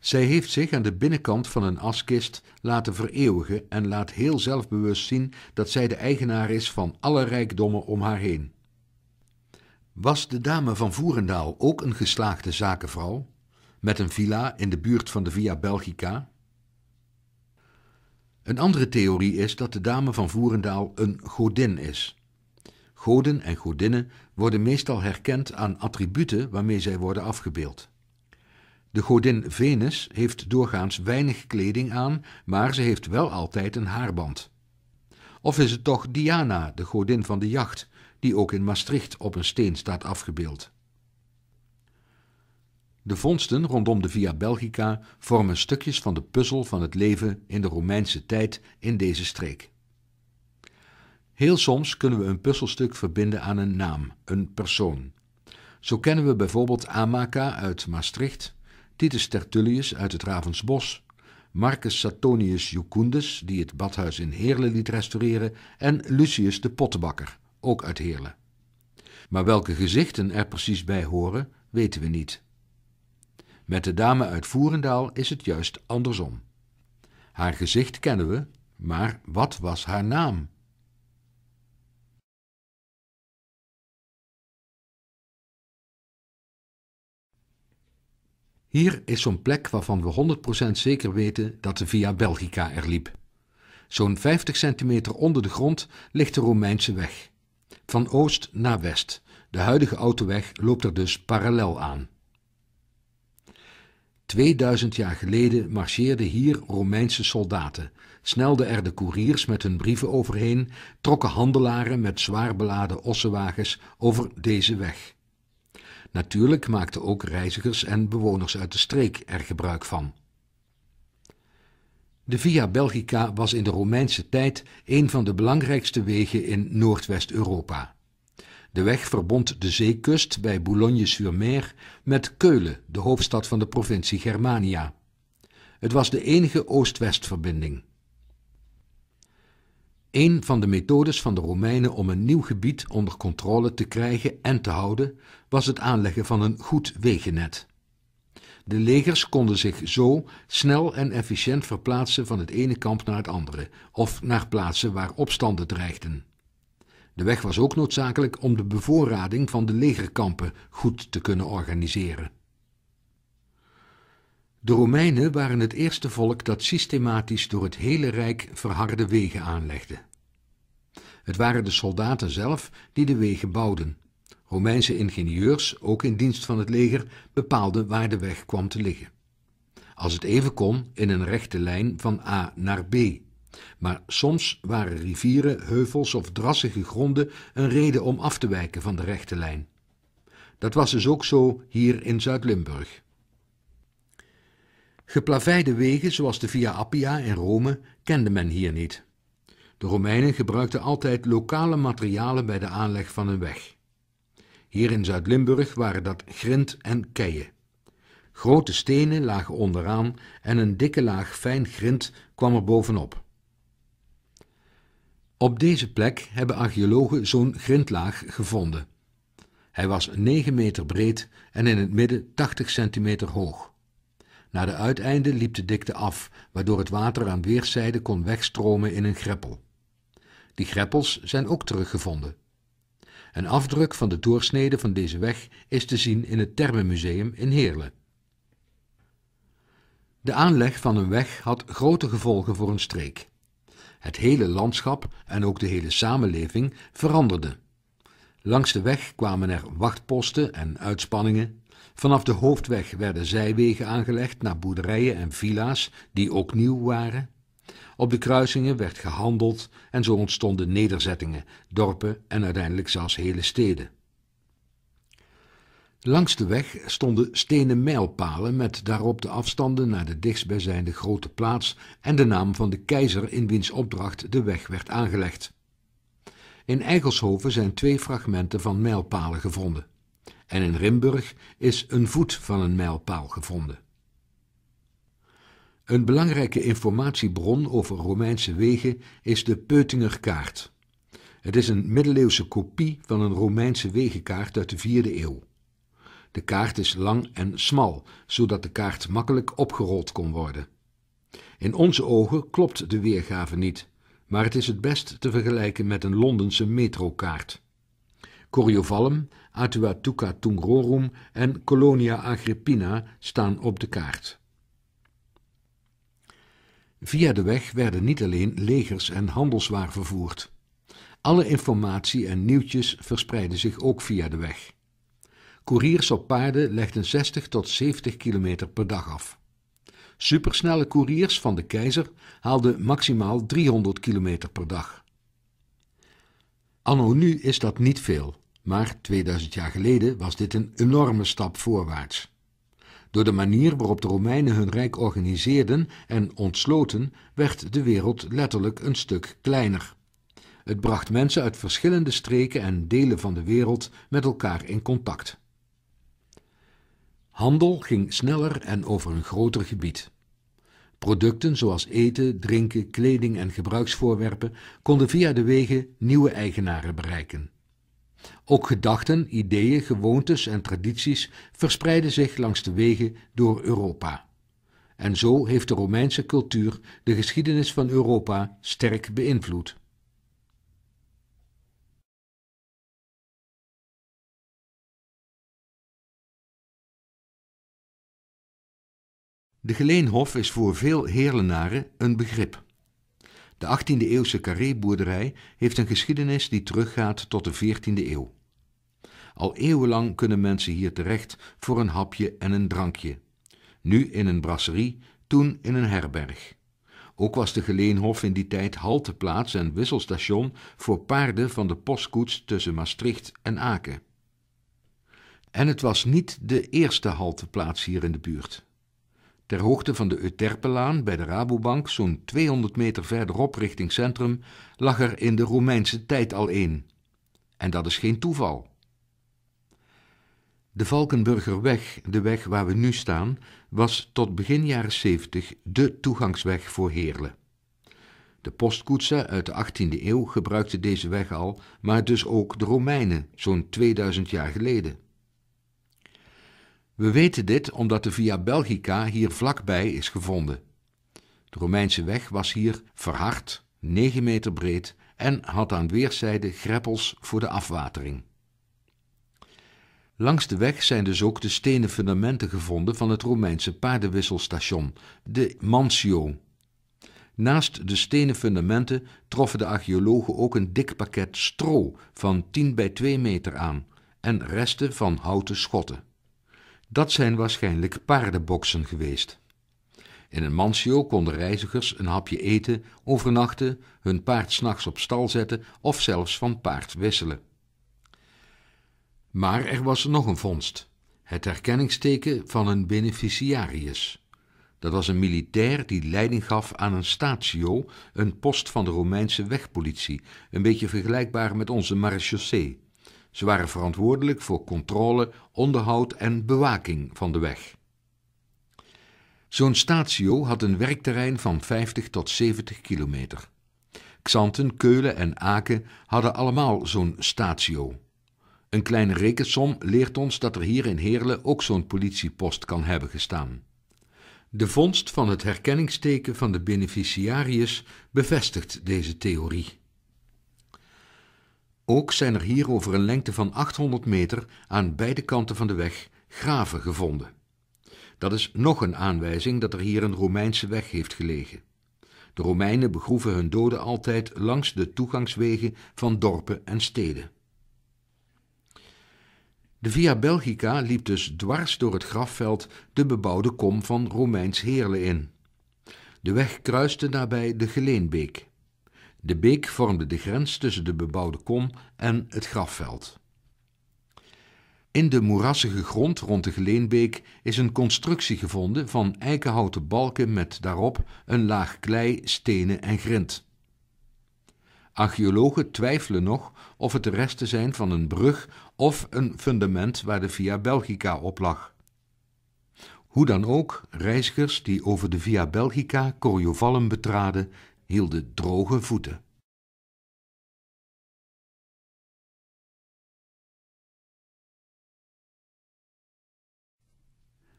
Zij heeft zich aan de binnenkant van een askist laten vereeuwigen en laat heel zelfbewust zien dat zij de eigenaar is van alle rijkdommen om haar heen. Was de dame van Voerendaal ook een geslaagde zakenvrouw, met een villa in de buurt van de Via Belgica? Een andere theorie is dat de dame van Voerendaal een godin is. Goden en godinnen worden meestal herkend aan attributen waarmee zij worden afgebeeld. De godin Venus heeft doorgaans weinig kleding aan, maar ze heeft wel altijd een haarband. Of is het toch Diana, de godin van de jacht, die ook in Maastricht op een steen staat afgebeeld. De vondsten rondom de Via Belgica vormen stukjes van de puzzel van het leven in de Romeinse tijd in deze streek. Heel soms kunnen we een puzzelstuk verbinden aan een naam, een persoon. Zo kennen we bijvoorbeeld Amaka uit Maastricht, Titus Tertullius uit het Ravensbos, Marcus Satonius Jucundus, die het badhuis in Heerlen liet restaureren, en Lucius de Pottenbakker ook uit Heerlen. Maar welke gezichten er precies bij horen, weten we niet. Met de dame uit Voerendaal is het juist andersom. Haar gezicht kennen we, maar wat was haar naam? Hier is zo'n plek waarvan we 100% zeker weten dat de Via Belgica er liep. Zo'n 50 centimeter onder de grond ligt de Romeinse weg. Van oost naar west. De huidige autoweg loopt er dus parallel aan. 2000 jaar geleden marcheerden hier Romeinse soldaten, snelden er de koeriers met hun brieven overheen, trokken handelaren met zwaar beladen ossenwagens over deze weg. Natuurlijk maakten ook reizigers en bewoners uit de streek er gebruik van. De Via Belgica was in de Romeinse tijd een van de belangrijkste wegen in Noordwest-Europa. De weg verbond de zeekust bij Boulogne-sur-Mer met Keulen, de hoofdstad van de provincie Germania. Het was de enige oost-westverbinding. Een van de methodes van de Romeinen om een nieuw gebied onder controle te krijgen en te houden was het aanleggen van een goed wegennet. De legers konden zich zo snel en efficiënt verplaatsen van het ene kamp naar het andere, of naar plaatsen waar opstanden dreigden. De weg was ook noodzakelijk om de bevoorrading van de legerkampen goed te kunnen organiseren. De Romeinen waren het eerste volk dat systematisch door het hele Rijk verharde wegen aanlegde. Het waren de soldaten zelf die de wegen bouwden Romeinse ingenieurs, ook in dienst van het leger, bepaalden waar de weg kwam te liggen. Als het even kon, in een rechte lijn van A naar B. Maar soms waren rivieren, heuvels of drassige gronden een reden om af te wijken van de rechte lijn. Dat was dus ook zo hier in Zuid-Limburg. Geplaveide wegen, zoals de Via Appia in Rome, kende men hier niet. De Romeinen gebruikten altijd lokale materialen bij de aanleg van een weg. Hier in Zuid-Limburg waren dat grind en keien. Grote stenen lagen onderaan en een dikke laag fijn grind kwam er bovenop. Op deze plek hebben archeologen zo'n grindlaag gevonden. Hij was 9 meter breed en in het midden 80 centimeter hoog. Naar de uiteinden liep de dikte af, waardoor het water aan weerszijden kon wegstromen in een greppel. Die greppels zijn ook teruggevonden. Een afdruk van de doorsnede van deze weg is te zien in het Termenmuseum in Heerlen. De aanleg van een weg had grote gevolgen voor een streek. Het hele landschap en ook de hele samenleving veranderden. Langs de weg kwamen er wachtposten en uitspanningen. Vanaf de hoofdweg werden zijwegen aangelegd naar boerderijen en villa's die ook nieuw waren. Op de kruisingen werd gehandeld en zo ontstonden nederzettingen, dorpen en uiteindelijk zelfs hele steden. Langs de weg stonden stenen mijlpalen met daarop de afstanden naar de dichtstbijzijnde grote plaats en de naam van de keizer in wiens opdracht de weg werd aangelegd. In Eigelshoven zijn twee fragmenten van mijlpalen gevonden en in Rimburg is een voet van een mijlpaal gevonden. Een belangrijke informatiebron over Romeinse wegen is de Peutingerkaart. Het is een middeleeuwse kopie van een Romeinse wegenkaart uit de 4e eeuw. De kaart is lang en smal, zodat de kaart makkelijk opgerold kon worden. In onze ogen klopt de weergave niet, maar het is het best te vergelijken met een Londense metrokaart. Atua Atuatuca Tungrorum en Colonia Agrippina staan op de kaart. Via de weg werden niet alleen legers en handelswaar vervoerd. Alle informatie en nieuwtjes verspreidden zich ook via de weg. Koeriers op paarden legden 60 tot 70 kilometer per dag af. Supersnelle koeriers van de keizer haalden maximaal 300 kilometer per dag. Anno nu is dat niet veel, maar 2000 jaar geleden was dit een enorme stap voorwaarts. Door de manier waarop de Romeinen hun rijk organiseerden en ontsloten, werd de wereld letterlijk een stuk kleiner. Het bracht mensen uit verschillende streken en delen van de wereld met elkaar in contact. Handel ging sneller en over een groter gebied. Producten zoals eten, drinken, kleding en gebruiksvoorwerpen konden via de wegen nieuwe eigenaren bereiken. Ook gedachten, ideeën, gewoontes en tradities verspreiden zich langs de wegen door Europa. En zo heeft de Romeinse cultuur de geschiedenis van Europa sterk beïnvloed. De Geleenhof is voor veel Heerlenaren een begrip. De 18e-eeuwse carréboerderij heeft een geschiedenis die teruggaat tot de 14e eeuw. Al eeuwenlang kunnen mensen hier terecht voor een hapje en een drankje. Nu in een brasserie, toen in een herberg. Ook was de Geleenhof in die tijd halteplaats en wisselstation voor paarden van de postkoets tussen Maastricht en Aken. En het was niet de eerste halteplaats hier in de buurt. Ter hoogte van de Euterpelaan bij de Rabobank, zo'n 200 meter verderop richting centrum, lag er in de Romeinse tijd al een, En dat is geen toeval. De Valkenburgerweg, de weg waar we nu staan, was tot begin jaren 70 de toegangsweg voor Heerlen. De postkoetsen uit de 18e eeuw gebruikten deze weg al, maar dus ook de Romeinen, zo'n 2000 jaar geleden. We weten dit omdat de Via Belgica hier vlakbij is gevonden. De Romeinse weg was hier verhard, 9 meter breed en had aan weerszijden greppels voor de afwatering. Langs de weg zijn dus ook de stenen fundamenten gevonden van het Romeinse paardenwisselstation, de Mansio. Naast de stenen fundamenten troffen de archeologen ook een dik pakket stro van 10 bij 2 meter aan en resten van houten schotten. Dat zijn waarschijnlijk paardenboksen geweest. In een mansio konden reizigers een hapje eten, overnachten, hun paard s'nachts op stal zetten of zelfs van paard wisselen. Maar er was nog een vondst: het herkenningsteken van een beneficiarius. Dat was een militair die leiding gaf aan een statio, een post van de Romeinse wegpolitie, een beetje vergelijkbaar met onze marechaussee. Ze waren verantwoordelijk voor controle, onderhoud en bewaking van de weg. Zo'n statio had een werkterrein van 50 tot 70 kilometer. Xanten, Keulen en Aken hadden allemaal zo'n statio. Een kleine rekensom leert ons dat er hier in Heerlen ook zo'n politiepost kan hebben gestaan. De vondst van het herkenningsteken van de beneficiarius bevestigt deze theorie. Ook zijn er hier over een lengte van 800 meter aan beide kanten van de weg graven gevonden. Dat is nog een aanwijzing dat er hier een Romeinse weg heeft gelegen. De Romeinen begroeven hun doden altijd langs de toegangswegen van dorpen en steden. De Via Belgica liep dus dwars door het grafveld de bebouwde kom van Romeins heerlen in. De weg kruiste daarbij de Geleenbeek. De beek vormde de grens tussen de bebouwde kom en het grafveld. In de moerassige grond rond de Geleenbeek is een constructie gevonden van eikenhouten balken met daarop een laag klei, stenen en grind. Archeologen twijfelen nog of het de resten zijn van een brug of een fundament waar de Via Belgica op lag. Hoe dan ook, reizigers die over de Via Belgica Coriovallum betraden, hielden droge voeten.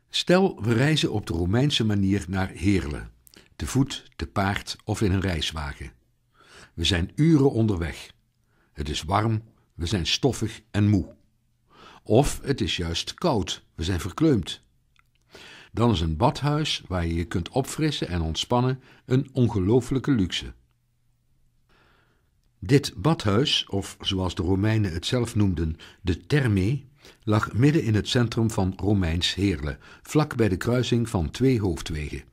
Stel, we reizen op de Romeinse manier naar Heerlen, te voet, te paard of in een reiswagen. We zijn uren onderweg. Het is warm, we zijn stoffig en moe. Of het is juist koud, we zijn verkleumd dan is een badhuis waar je je kunt opfrissen en ontspannen een ongelooflijke luxe. Dit badhuis, of zoals de Romeinen het zelf noemden, de therme, lag midden in het centrum van Romeins Heerlen, vlak bij de kruising van twee hoofdwegen: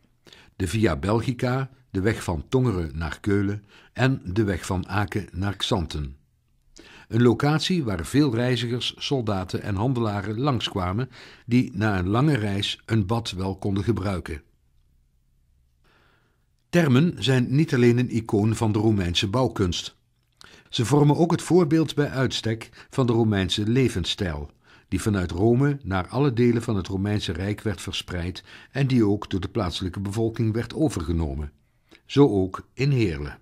de Via Belgica, de weg van Tongeren naar Keulen, en de weg van Aken naar Xanten. Een locatie waar veel reizigers, soldaten en handelaren langskwamen die na een lange reis een bad wel konden gebruiken. Termen zijn niet alleen een icoon van de Romeinse bouwkunst. Ze vormen ook het voorbeeld bij uitstek van de Romeinse levensstijl, die vanuit Rome naar alle delen van het Romeinse Rijk werd verspreid en die ook door de plaatselijke bevolking werd overgenomen. Zo ook in Heerlen.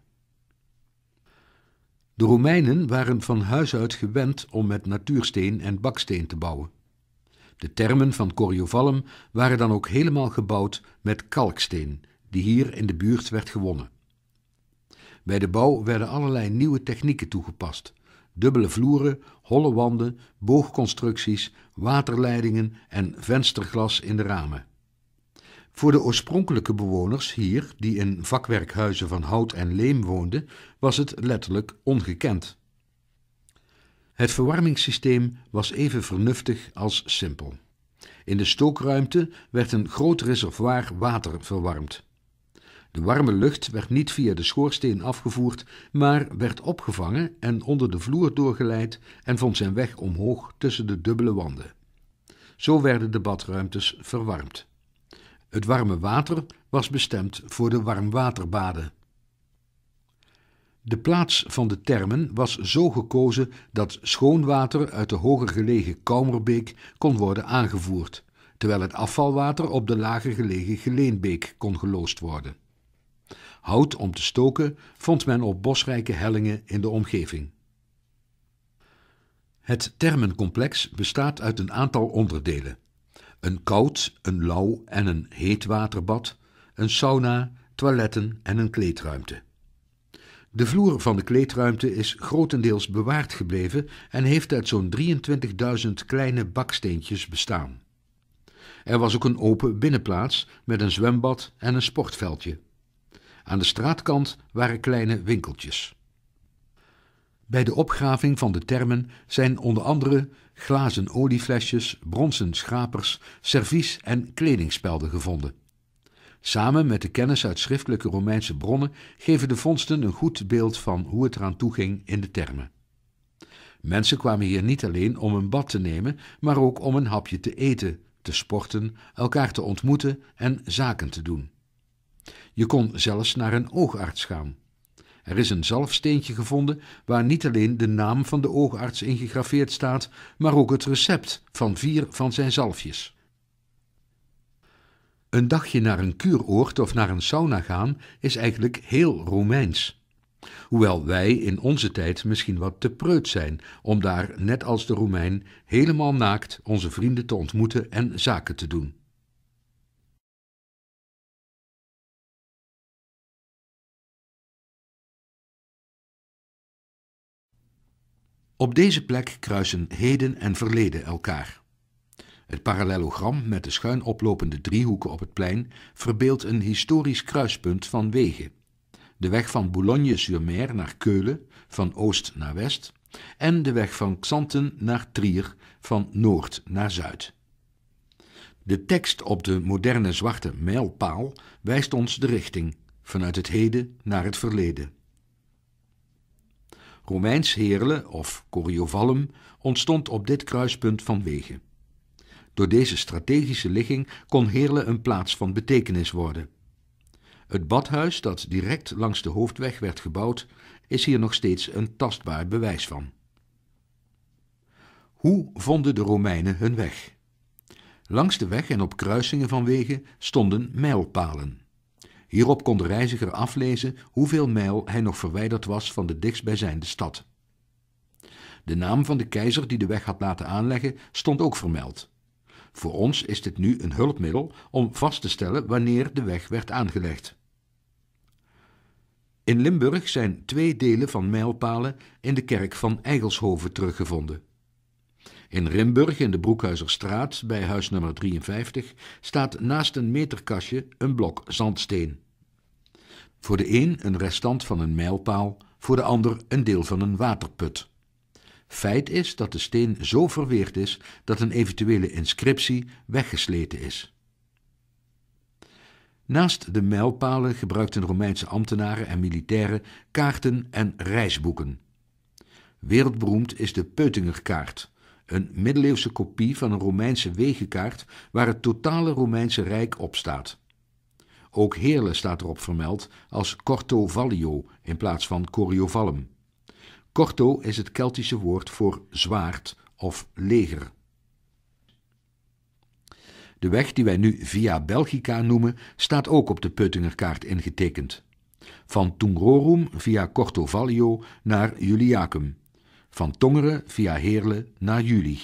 De Romeinen waren van huis uit gewend om met natuursteen en baksteen te bouwen. De termen van Coriovalum waren dan ook helemaal gebouwd met kalksteen, die hier in de buurt werd gewonnen. Bij de bouw werden allerlei nieuwe technieken toegepast: dubbele vloeren, holle wanden, boogconstructies, waterleidingen en vensterglas in de ramen. Voor de oorspronkelijke bewoners hier, die in vakwerkhuizen van hout en leem woonden, was het letterlijk ongekend. Het verwarmingssysteem was even vernuftig als simpel. In de stookruimte werd een groot reservoir water verwarmd. De warme lucht werd niet via de schoorsteen afgevoerd, maar werd opgevangen en onder de vloer doorgeleid en vond zijn weg omhoog tussen de dubbele wanden. Zo werden de badruimtes verwarmd. Het warme water was bestemd voor de warmwaterbaden. De plaats van de termen was zo gekozen dat schoon water uit de hoger gelegen Koumerbeek kon worden aangevoerd, terwijl het afvalwater op de lager gelegen Geleenbeek kon geloosd worden. Hout om te stoken vond men op bosrijke hellingen in de omgeving. Het termencomplex bestaat uit een aantal onderdelen. Een koud, een lauw en een heet waterbad, een sauna, toiletten en een kleedruimte. De vloer van de kleedruimte is grotendeels bewaard gebleven en heeft uit zo'n 23.000 kleine baksteentjes bestaan. Er was ook een open binnenplaats met een zwembad en een sportveldje. Aan de straatkant waren kleine winkeltjes. Bij de opgraving van de termen zijn onder andere glazen olieflesjes, bronzen schrapers, servies en kledingspelden gevonden. Samen met de kennis uit schriftelijke Romeinse bronnen geven de vondsten een goed beeld van hoe het eraan toeging in de termen. Mensen kwamen hier niet alleen om een bad te nemen, maar ook om een hapje te eten, te sporten, elkaar te ontmoeten en zaken te doen. Je kon zelfs naar een oogarts gaan. Er is een zalfsteentje gevonden waar niet alleen de naam van de oogarts ingegraveerd staat, maar ook het recept van vier van zijn zalfjes. Een dagje naar een kuuroord of naar een sauna gaan is eigenlijk heel Romeins. Hoewel wij in onze tijd misschien wat te preut zijn om daar, net als de Romein, helemaal naakt onze vrienden te ontmoeten en zaken te doen. Op deze plek kruisen heden en verleden elkaar. Het parallelogram met de schuin oplopende driehoeken op het plein verbeeldt een historisch kruispunt van wegen. De weg van Boulogne-sur-Mer naar Keulen, van oost naar west, en de weg van Xanten naar Trier, van noord naar zuid. De tekst op de moderne zwarte mijlpaal wijst ons de richting, vanuit het heden naar het verleden. Romeins Heerle of Coriovallum ontstond op dit kruispunt van wegen. Door deze strategische ligging kon Heerle een plaats van betekenis worden. Het badhuis dat direct langs de hoofdweg werd gebouwd, is hier nog steeds een tastbaar bewijs van. Hoe vonden de Romeinen hun weg? Langs de weg en op kruisingen van wegen stonden mijlpalen. Hierop kon de reiziger aflezen hoeveel mijl hij nog verwijderd was van de dichtstbijzijnde stad. De naam van de keizer die de weg had laten aanleggen stond ook vermeld. Voor ons is dit nu een hulpmiddel om vast te stellen wanneer de weg werd aangelegd. In Limburg zijn twee delen van mijlpalen in de kerk van Eigelshoven teruggevonden. In Rimburg in de Broekhuizerstraat bij huis nummer 53 staat naast een meterkastje een blok zandsteen. Voor de een een restant van een mijlpaal, voor de ander een deel van een waterput. Feit is dat de steen zo verweerd is dat een eventuele inscriptie weggesleten is. Naast de mijlpalen gebruikten Romeinse ambtenaren en militairen kaarten en reisboeken. Wereldberoemd is de Peutingerkaart, een middeleeuwse kopie van een Romeinse wegenkaart waar het totale Romeinse Rijk op staat. Ook Heerle staat erop vermeld als Corto Vallio in plaats van Coriovallum. Corto is het Keltische woord voor zwaard of leger. De weg die wij nu Via Belgica noemen, staat ook op de Puttingerkaart ingetekend. Van Tungrorum via Corto Vallio naar Juliacum. Van Tongeren via Heerle naar Juli.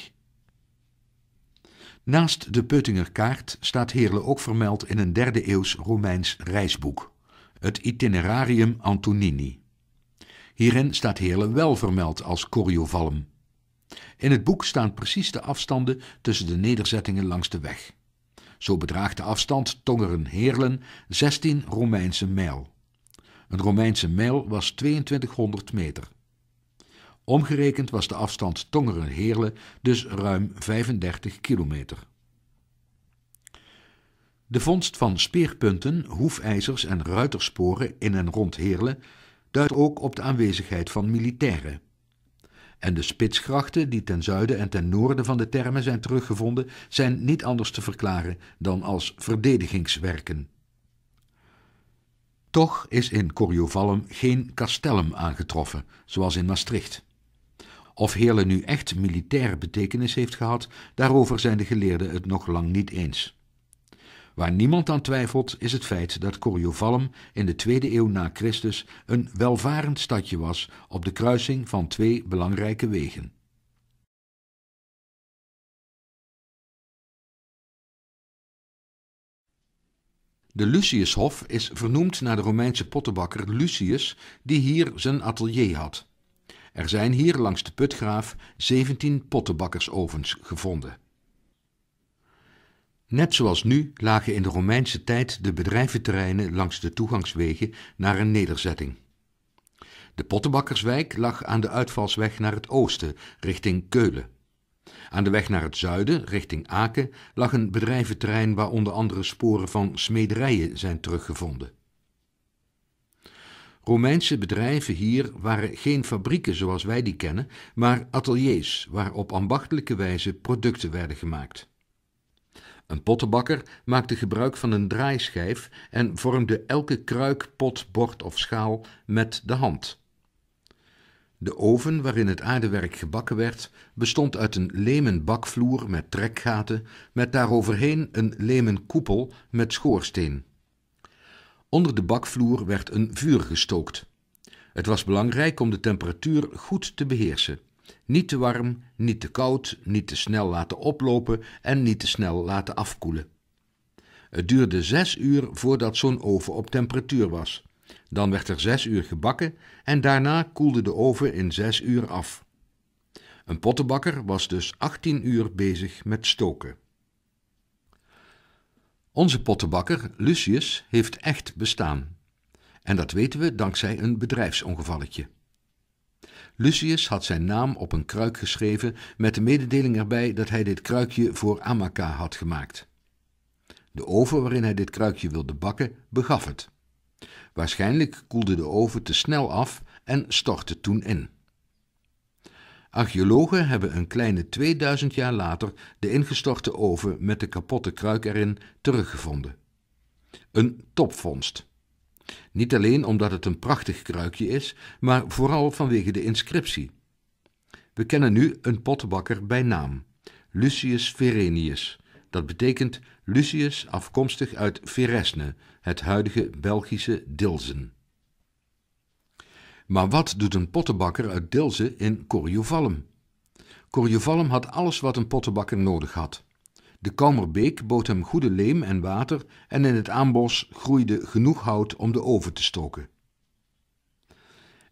Naast de kaart staat Heerlen ook vermeld in een derde eeuws Romeins reisboek, het Itinerarium Antonini. Hierin staat Heerlen wel vermeld als Coriovallum. In het boek staan precies de afstanden tussen de nederzettingen langs de weg. Zo bedraagt de afstand Tongeren-Heerlen 16 Romeinse mijl. Een Romeinse mijl was 2200 meter. Omgerekend was de afstand tongeren heerle dus ruim 35 kilometer. De vondst van speerpunten, hoefijzers en ruitersporen in en rond Heerle duidt ook op de aanwezigheid van militairen. En de spitsgrachten die ten zuiden en ten noorden van de termen zijn teruggevonden, zijn niet anders te verklaren dan als verdedigingswerken. Toch is in Coriovallum geen castellum aangetroffen, zoals in Maastricht. Of Heerlen nu echt militaire betekenis heeft gehad, daarover zijn de geleerden het nog lang niet eens. Waar niemand aan twijfelt is het feit dat Coriovalum in de tweede eeuw na Christus een welvarend stadje was op de kruising van twee belangrijke wegen. De Luciushof is vernoemd naar de Romeinse pottenbakker Lucius, die hier zijn atelier had. Er zijn hier langs de putgraaf 17 pottenbakkersovens gevonden. Net zoals nu lagen in de Romeinse tijd de bedrijventerreinen langs de toegangswegen naar een nederzetting. De Pottenbakkerswijk lag aan de uitvalsweg naar het oosten, richting Keulen. Aan de weg naar het zuiden, richting Aken, lag een bedrijventerrein waar onder andere sporen van smederijen zijn teruggevonden. Romeinse bedrijven hier waren geen fabrieken zoals wij die kennen, maar ateliers waar op ambachtelijke wijze producten werden gemaakt. Een pottenbakker maakte gebruik van een draaischijf en vormde elke kruik, pot, bord of schaal met de hand. De oven waarin het aardewerk gebakken werd bestond uit een lemen bakvloer met trekgaten, met daaroverheen een lemen koepel met schoorsteen. Onder de bakvloer werd een vuur gestookt. Het was belangrijk om de temperatuur goed te beheersen. Niet te warm, niet te koud, niet te snel laten oplopen en niet te snel laten afkoelen. Het duurde zes uur voordat zo'n oven op temperatuur was. Dan werd er zes uur gebakken en daarna koelde de oven in zes uur af. Een pottenbakker was dus 18 uur bezig met stoken. Onze pottenbakker, Lucius, heeft echt bestaan. En dat weten we dankzij een bedrijfsongevalletje. Lucius had zijn naam op een kruik geschreven met de mededeling erbij dat hij dit kruikje voor Amaka had gemaakt. De oven waarin hij dit kruikje wilde bakken begaf het. Waarschijnlijk koelde de oven te snel af en stortte toen in. Archeologen hebben een kleine 2000 jaar later de ingestorte oven met de kapotte kruik erin teruggevonden. Een topvondst. Niet alleen omdat het een prachtig kruikje is, maar vooral vanwege de inscriptie. We kennen nu een pottenbakker bij naam, Lucius Verenius. Dat betekent Lucius afkomstig uit Veresne, het huidige Belgische Dilzen. Maar wat doet een pottenbakker uit Dilze in Coriovalum? Coriovalum had alles wat een pottenbakker nodig had. De kamerbeek bood hem goede leem en water en in het aanbos groeide genoeg hout om de oven te stoken.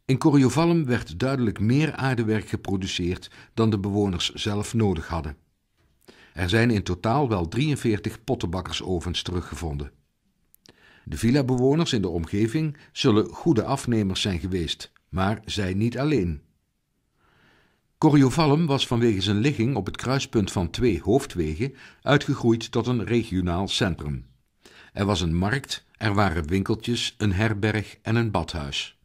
In Coriovalum werd duidelijk meer aardewerk geproduceerd dan de bewoners zelf nodig hadden. Er zijn in totaal wel 43 pottenbakkersovens teruggevonden. De villa-bewoners in de omgeving zullen goede afnemers zijn geweest, maar zij niet alleen. Corriovallum was vanwege zijn ligging op het kruispunt van twee hoofdwegen uitgegroeid tot een regionaal centrum. Er was een markt, er waren winkeltjes, een herberg en een badhuis.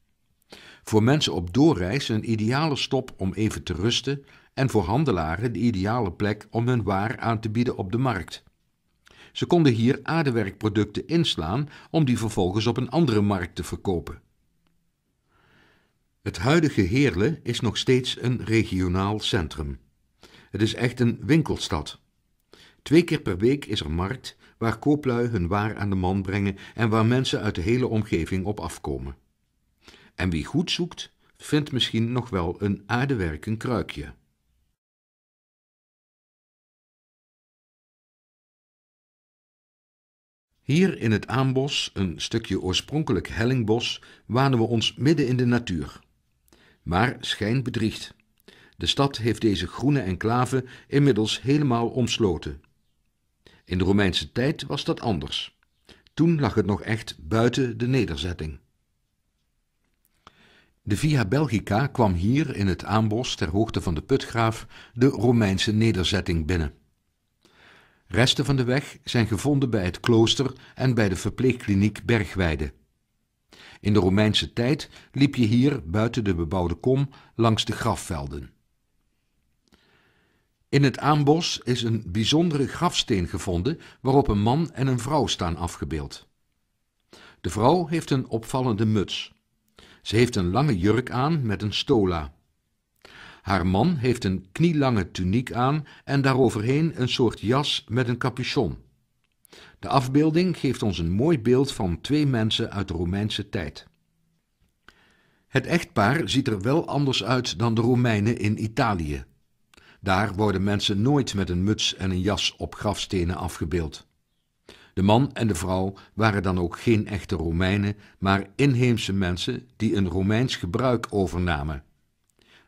Voor mensen op doorreis een ideale stop om even te rusten en voor handelaren de ideale plek om hun waar aan te bieden op de markt. Ze konden hier aardewerkproducten inslaan om die vervolgens op een andere markt te verkopen. Het huidige Heerlen is nog steeds een regionaal centrum. Het is echt een winkelstad. Twee keer per week is er markt waar kooplui hun waar aan de man brengen en waar mensen uit de hele omgeving op afkomen. En wie goed zoekt, vindt misschien nog wel een aardewerken kruikje. Hier in het Aanbos, een stukje oorspronkelijk hellingbos, wanen we ons midden in de natuur. Maar schijn bedriegt. De stad heeft deze groene enclave inmiddels helemaal omsloten. In de Romeinse tijd was dat anders. Toen lag het nog echt buiten de nederzetting. De Via Belgica kwam hier in het aanbos ter hoogte van de putgraaf de Romeinse nederzetting binnen. Resten van de weg zijn gevonden bij het klooster en bij de verpleegkliniek Bergweide. In de Romeinse tijd liep je hier buiten de bebouwde kom langs de grafvelden. In het aanbos is een bijzondere grafsteen gevonden waarop een man en een vrouw staan afgebeeld. De vrouw heeft een opvallende muts. Ze heeft een lange jurk aan met een stola. Haar man heeft een knielange tuniek aan en daaroverheen een soort jas met een capuchon. De afbeelding geeft ons een mooi beeld van twee mensen uit de Romeinse tijd. Het echtpaar ziet er wel anders uit dan de Romeinen in Italië. Daar worden mensen nooit met een muts en een jas op grafstenen afgebeeld. De man en de vrouw waren dan ook geen echte Romeinen, maar inheemse mensen die een Romeins gebruik overnamen,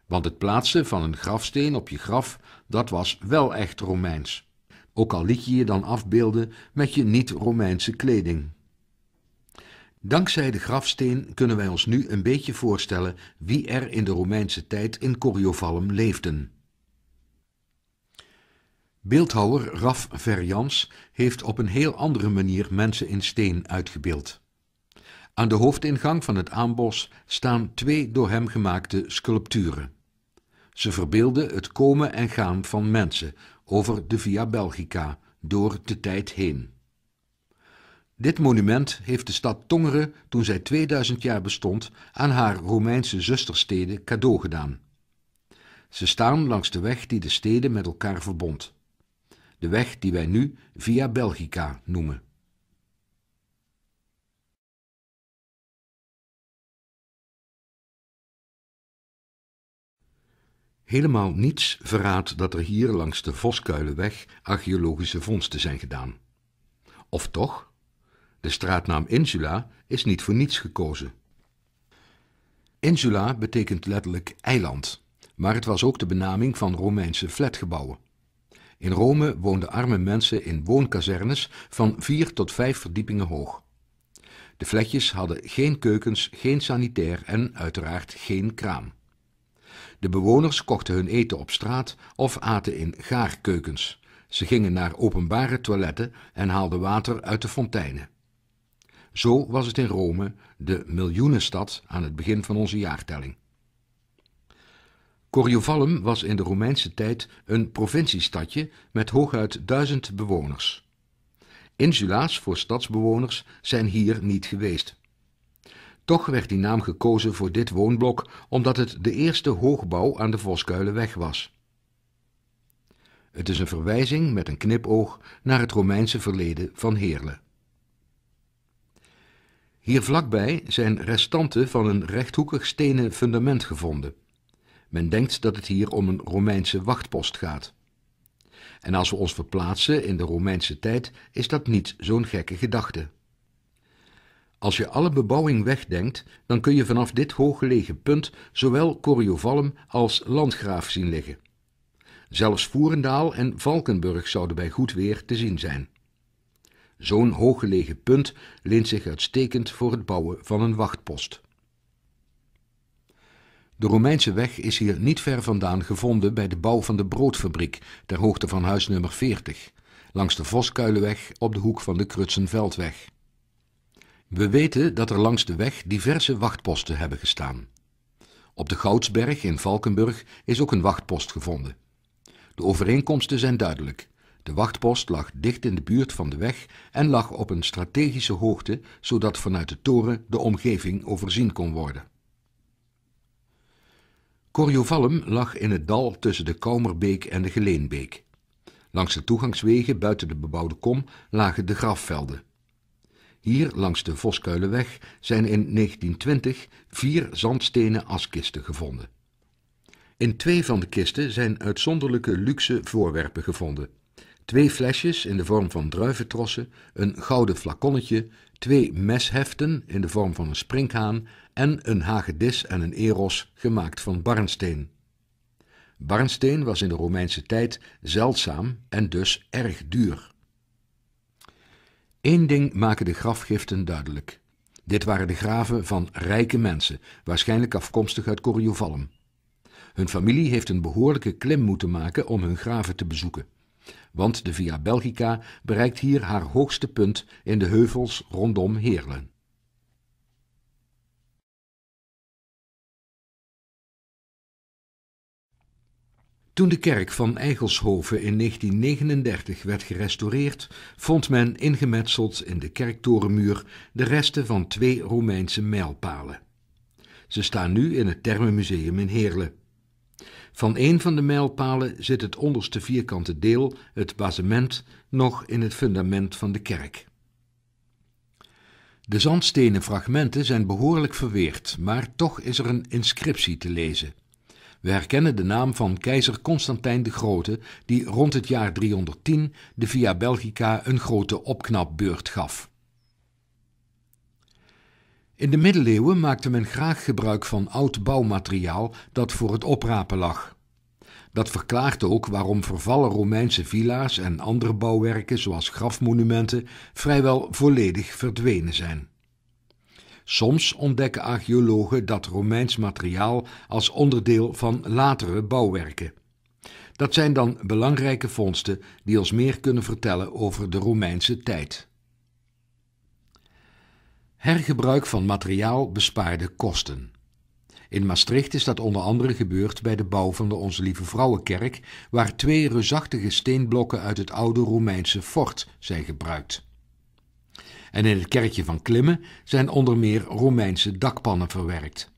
want het plaatsen van een grafsteen op je graf, dat was wel echt Romeins. Ook al liet je je dan afbeelden met je niet-Romeinse kleding. Dankzij de grafsteen kunnen wij ons nu een beetje voorstellen wie er in de Romeinse tijd in Coriovallum leefden. Beeldhouwer Raf Verjans heeft op een heel andere manier mensen in steen uitgebeeld. Aan de hoofdingang van het aanbos staan twee door hem gemaakte sculpturen. Ze verbeelden het komen en gaan van mensen over de Via Belgica door de tijd heen. Dit monument heeft de stad Tongeren, toen zij 2000 jaar bestond, aan haar Romeinse zustersteden cadeau gedaan. Ze staan langs de weg die de steden met elkaar verbond. De weg die wij nu Via Belgica noemen. helemaal niets verraadt dat er hier langs de Voskuilenweg archeologische vondsten zijn gedaan. Of toch? De straatnaam Insula is niet voor niets gekozen. Insula betekent letterlijk eiland, maar het was ook de benaming van Romeinse flatgebouwen. In Rome woonden arme mensen in woonkazernes van vier tot vijf verdiepingen hoog. De flatjes hadden geen keukens, geen sanitair en uiteraard geen kraam. De bewoners kochten hun eten op straat of aten in gaarkeukens. Ze gingen naar openbare toiletten en haalden water uit de fonteinen. Zo was het in Rome, de miljoenenstad, aan het begin van onze jaartelling. Coriovalum was in de Romeinse tijd een provinciestadje met hooguit duizend bewoners. Insula's voor stadsbewoners zijn hier niet geweest. Toch werd die naam gekozen voor dit woonblok omdat het de eerste hoogbouw aan de Voskuilenweg was. Het is een verwijzing met een knipoog naar het Romeinse verleden van Heerlen. Hier vlakbij zijn restanten van een rechthoekig stenen fundament gevonden. Men denkt dat het hier om een Romeinse wachtpost gaat. En als we ons verplaatsen in de Romeinse tijd, is dat niet zo'n gekke gedachte. Als je alle bebouwing wegdenkt, dan kun je vanaf dit hooggelegen punt zowel Coriovalum als Landgraaf zien liggen. Zelfs Voerendaal en Valkenburg zouden bij goed weer te zien zijn. Zo'n hooggelegen punt leent zich uitstekend voor het bouwen van een wachtpost. De Romeinse weg is hier niet ver vandaan gevonden bij de bouw van de broodfabriek ter hoogte van huis nummer 40, langs de Voskuilenweg op de hoek van de Krutsenveldweg. We weten dat er langs de weg diverse wachtposten hebben gestaan. Op de Goudsberg in Valkenburg is ook een wachtpost gevonden. De overeenkomsten zijn duidelijk. De wachtpost lag dicht in de buurt van de weg en lag op een strategische hoogte, zodat vanuit de toren de omgeving overzien kon worden. Coriovalum lag in het dal tussen de Koumerbeek en de Geleenbeek. Langs de toegangswegen buiten de bebouwde kom lagen de grafvelden. Hier langs de Voskuilenweg zijn in 1920 vier zandstenen askisten gevonden. In twee van de kisten zijn uitzonderlijke luxe voorwerpen gevonden. Twee flesjes in de vorm van druiventrossen, een gouden flaconnetje, twee mesheften in de vorm van een springhaan en een hagedis en een eros gemaakt van barnsteen. Barnsteen was in de Romeinse tijd zeldzaam en dus erg duur. Eén ding maken de grafgiften duidelijk. Dit waren de graven van rijke mensen, waarschijnlijk afkomstig uit Coriovallum. Hun familie heeft een behoorlijke klim moeten maken om hun graven te bezoeken. Want de Via Belgica bereikt hier haar hoogste punt in de heuvels rondom Heerlen. Toen de kerk van Eigelshoven in 1939 werd gerestaureerd, vond men ingemetseld in de kerktorenmuur de resten van twee Romeinse mijlpalen. Ze staan nu in het Termenmuseum in Heerlen. Van een van de mijlpalen zit het onderste vierkante deel, het basement, nog in het fundament van de kerk. De zandstenen fragmenten zijn behoorlijk verweerd, maar toch is er een inscriptie te lezen. We herkennen de naam van keizer Constantijn de Grote, die rond het jaar 310 de Via Belgica een grote opknapbeurt gaf. In de middeleeuwen maakte men graag gebruik van oud bouwmateriaal dat voor het oprapen lag. Dat verklaart ook waarom vervallen Romeinse villa's en andere bouwwerken, zoals grafmonumenten, vrijwel volledig verdwenen zijn. Soms ontdekken archeologen dat Romeins materiaal als onderdeel van latere bouwwerken. Dat zijn dan belangrijke vondsten die ons meer kunnen vertellen over de Romeinse tijd. Hergebruik van materiaal bespaarde kosten. In Maastricht is dat onder andere gebeurd bij de bouw van de Onze Lieve Vrouwenkerk, waar twee reusachtige steenblokken uit het oude Romeinse fort zijn gebruikt en in het kerkje van Klimmen zijn onder meer Romeinse dakpannen verwerkt.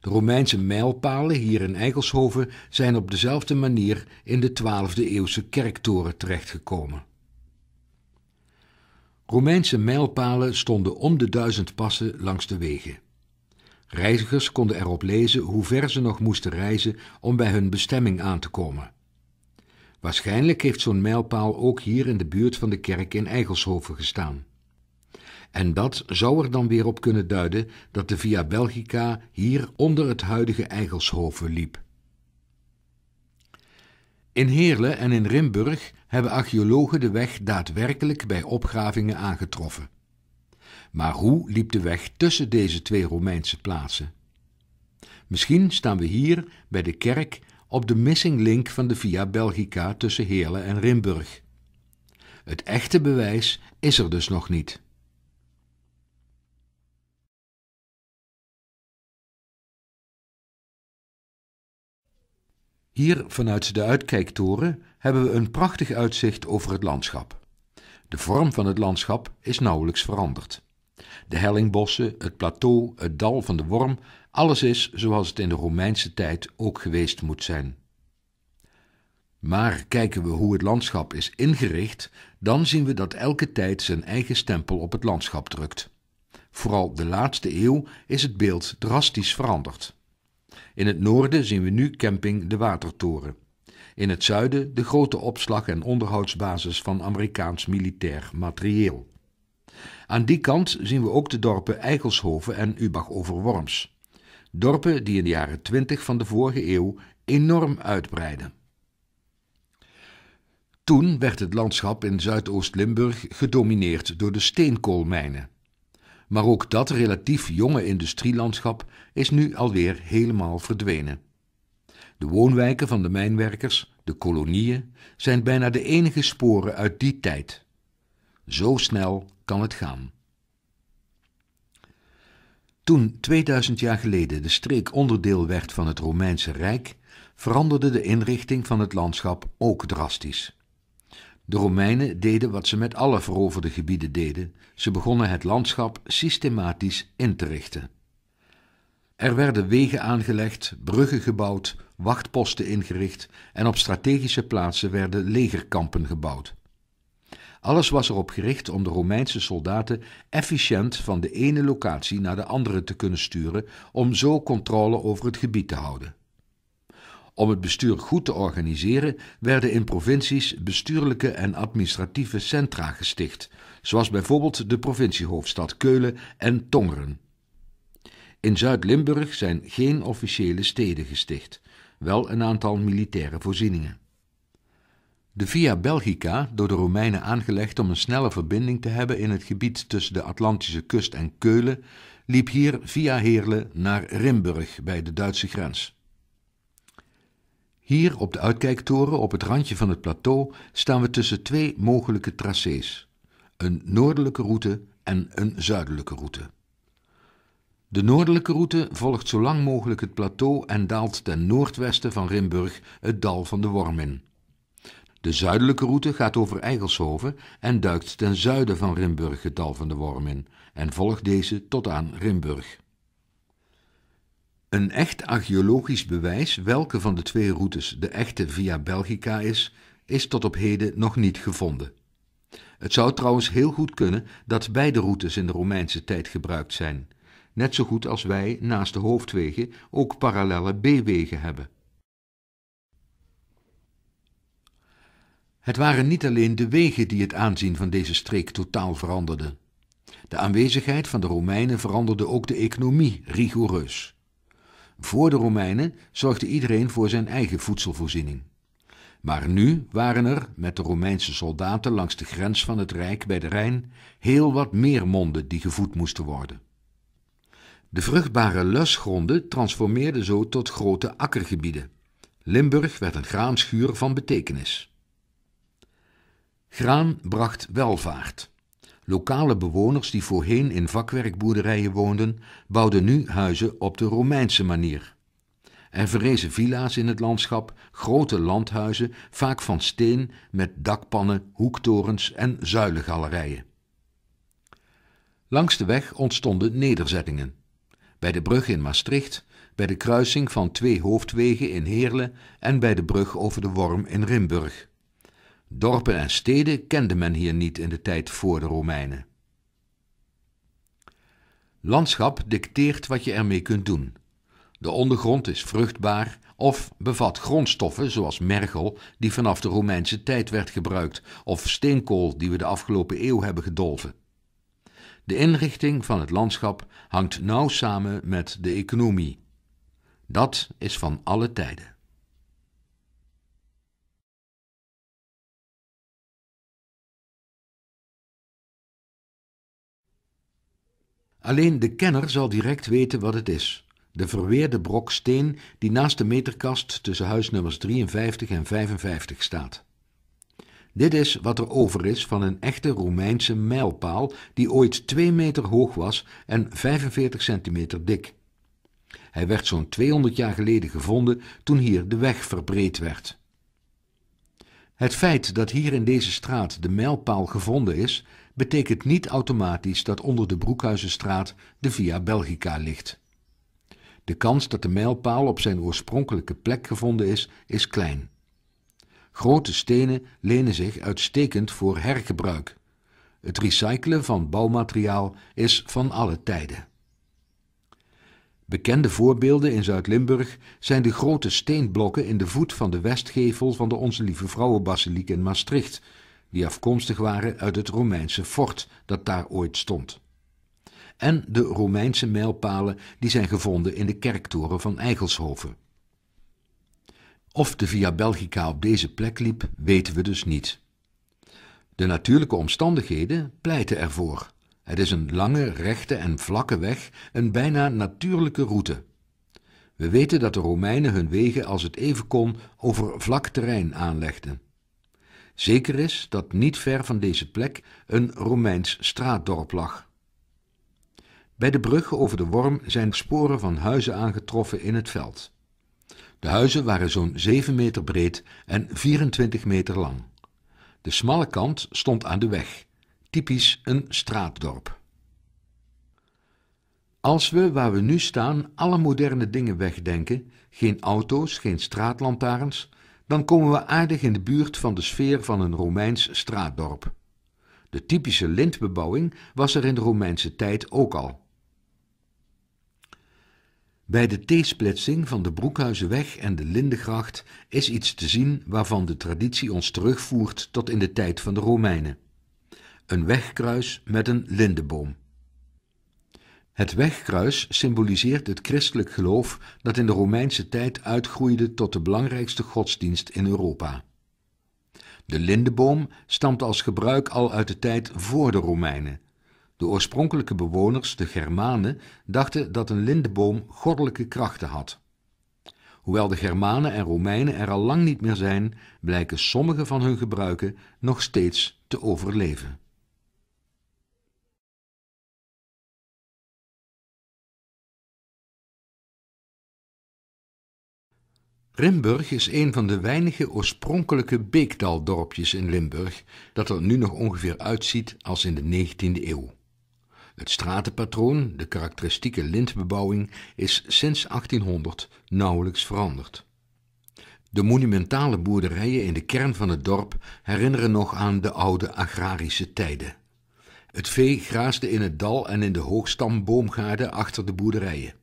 De Romeinse mijlpalen hier in Eigelshoven zijn op dezelfde manier in de 12e eeuwse kerktoren terechtgekomen. Romeinse mijlpalen stonden om de duizend passen langs de wegen. Reizigers konden erop lezen hoe ver ze nog moesten reizen om bij hun bestemming aan te komen. Waarschijnlijk heeft zo'n mijlpaal ook hier in de buurt van de kerk in Eigelshoven gestaan. En dat zou er dan weer op kunnen duiden dat de Via Belgica hier onder het huidige Eigelshoven liep. In Heerlen en in Rimburg hebben archeologen de weg daadwerkelijk bij opgravingen aangetroffen. Maar hoe liep de weg tussen deze twee Romeinse plaatsen? Misschien staan we hier bij de kerk op de missing link van de Via Belgica tussen Heerlen en Rimburg. Het echte bewijs is er dus nog niet. Hier vanuit de uitkijktoren hebben we een prachtig uitzicht over het landschap. De vorm van het landschap is nauwelijks veranderd. De hellingbossen, het plateau, het dal van de worm, alles is zoals het in de Romeinse tijd ook geweest moet zijn. Maar kijken we hoe het landschap is ingericht, dan zien we dat elke tijd zijn eigen stempel op het landschap drukt. Vooral de laatste eeuw is het beeld drastisch veranderd. In het noorden zien we nu camping De Watertoren. In het zuiden de grote opslag- en onderhoudsbasis van Amerikaans militair materieel. Aan die kant zien we ook de dorpen Eichelshoven en Ubach Overworms. Dorpen die in de jaren 20 van de vorige eeuw enorm uitbreiden. Toen werd het landschap in Zuidoost-Limburg gedomineerd door de steenkoolmijnen. Maar ook dat relatief jonge industrielandschap is nu alweer helemaal verdwenen. De woonwijken van de mijnwerkers, de kolonieën, zijn bijna de enige sporen uit die tijd. Zo snel kan het gaan. Toen 2000 jaar geleden de streek onderdeel werd van het Romeinse Rijk, veranderde de inrichting van het landschap ook drastisch. De Romeinen deden wat ze met alle veroverde gebieden deden: ze begonnen het landschap systematisch in te richten. Er werden wegen aangelegd, bruggen gebouwd, wachtposten ingericht en op strategische plaatsen werden legerkampen gebouwd. Alles was erop gericht om de Romeinse soldaten efficiënt van de ene locatie naar de andere te kunnen sturen om zo controle over het gebied te houden. Om het bestuur goed te organiseren werden in provincies bestuurlijke en administratieve centra gesticht, zoals bijvoorbeeld de provinciehoofdstad Keulen en Tongeren. In Zuid-Limburg zijn geen officiële steden gesticht, wel een aantal militaire voorzieningen. De Via Belgica, door de Romeinen aangelegd om een snelle verbinding te hebben in het gebied tussen de Atlantische kust en Keulen, liep hier via Heerlen naar Rimburg bij de Duitse grens. Hier op de uitkijktoren op het randje van het plateau staan we tussen twee mogelijke tracés: een noordelijke route en een zuidelijke route. De noordelijke route volgt zo lang mogelijk het plateau en daalt ten noordwesten van Rimburg het dal van de Worm in. De zuidelijke route gaat over Eigelshoven en duikt ten zuiden van Rimburg het dal van de Worm in en volgt deze tot aan Rimburg. Een echt archeologisch bewijs welke van de twee routes de echte Via Belgica is, is tot op heden nog niet gevonden. Het zou trouwens heel goed kunnen dat beide routes in de Romeinse tijd gebruikt zijn, net zo goed als wij naast de hoofdwegen ook parallele B-wegen hebben. Het waren niet alleen de wegen die het aanzien van deze streek totaal veranderden. De aanwezigheid van de Romeinen veranderde ook de economie rigoureus. Voor de Romeinen zorgde iedereen voor zijn eigen voedselvoorziening. Maar nu waren er, met de Romeinse soldaten langs de grens van het Rijk bij de Rijn, heel wat meer monden die gevoed moesten worden. De vruchtbare lusgronden transformeerden zo tot grote akkergebieden. Limburg werd een graanschuur van betekenis. Graan bracht welvaart. Lokale bewoners die voorheen in vakwerkboerderijen woonden, bouwden nu huizen op de Romeinse manier. Er verrezen villa's in het landschap, grote landhuizen, vaak van steen, met dakpannen, hoektorens en zuilengalerijen. Langs de weg ontstonden nederzettingen. Bij de brug in Maastricht, bij de kruising van twee hoofdwegen in Heerlen en bij de brug over de Worm in Rimburg. Dorpen en steden kende men hier niet in de tijd voor de Romeinen. Landschap dicteert wat je ermee kunt doen. De ondergrond is vruchtbaar of bevat grondstoffen zoals mergel die vanaf de Romeinse tijd werd gebruikt of steenkool die we de afgelopen eeuw hebben gedolven. De inrichting van het landschap hangt nauw samen met de economie. Dat is van alle tijden. Alleen de kenner zal direct weten wat het is. De verweerde brok steen die naast de meterkast tussen huisnummers 53 en 55 staat. Dit is wat er over is van een echte Romeinse mijlpaal die ooit 2 meter hoog was en 45 centimeter dik. Hij werd zo'n 200 jaar geleden gevonden toen hier de weg verbreed werd. Het feit dat hier in deze straat de mijlpaal gevonden is, betekent niet automatisch dat onder de Broekhuizenstraat de Via Belgica ligt. De kans dat de mijlpaal op zijn oorspronkelijke plek gevonden is, is klein. Grote stenen lenen zich uitstekend voor hergebruik. Het recyclen van bouwmateriaal is van alle tijden. Bekende voorbeelden in Zuid-Limburg zijn de grote steenblokken in de voet van de westgevel van de Onze Lieve Vrouwenbasiliek in Maastricht, die afkomstig waren uit het Romeinse fort dat daar ooit stond. En de Romeinse mijlpalen die zijn gevonden in de kerktoren van Eigelshoven. Of de Via Belgica op deze plek liep, weten we dus niet. De natuurlijke omstandigheden pleiten ervoor. Het is een lange, rechte en vlakke weg, een bijna natuurlijke route. We weten dat de Romeinen hun wegen als het even kon over vlak terrein aanlegden. Zeker is dat niet ver van deze plek een Romeins straatdorp lag. Bij de brug over de Worm zijn sporen van huizen aangetroffen in het veld. De huizen waren zo'n 7 meter breed en 24 meter lang. De smalle kant stond aan de weg, typisch een straatdorp. Als we waar we nu staan alle moderne dingen wegdenken, geen auto's, geen straatlantaarns, dan komen we aardig in de buurt van de sfeer van een Romeins straatdorp. De typische lintbebouwing was er in de Romeinse tijd ook al. Bij de T-splitsing van de Broekhuizenweg en de Lindegracht is iets te zien waarvan de traditie ons terugvoert tot in de tijd van de Romeinen. Een wegkruis met een lindeboom. Het wegkruis symboliseert het christelijk geloof dat in de Romeinse tijd uitgroeide tot de belangrijkste godsdienst in Europa. De lindeboom stamt als gebruik al uit de tijd voor de Romeinen. De oorspronkelijke bewoners, de Germanen, dachten dat een lindeboom goddelijke krachten had. Hoewel de Germanen en Romeinen er al lang niet meer zijn, blijken sommige van hun gebruiken nog steeds te overleven. Rimburg is een van de weinige oorspronkelijke beekdaldorpjes in Limburg dat er nu nog ongeveer uitziet als in de 19e eeuw. Het stratenpatroon, de karakteristieke lintbebouwing, is sinds 1800 nauwelijks veranderd. De monumentale boerderijen in de kern van het dorp herinneren nog aan de oude agrarische tijden. Het vee graasde in het dal en in de hoogstamboomgaarden achter de boerderijen.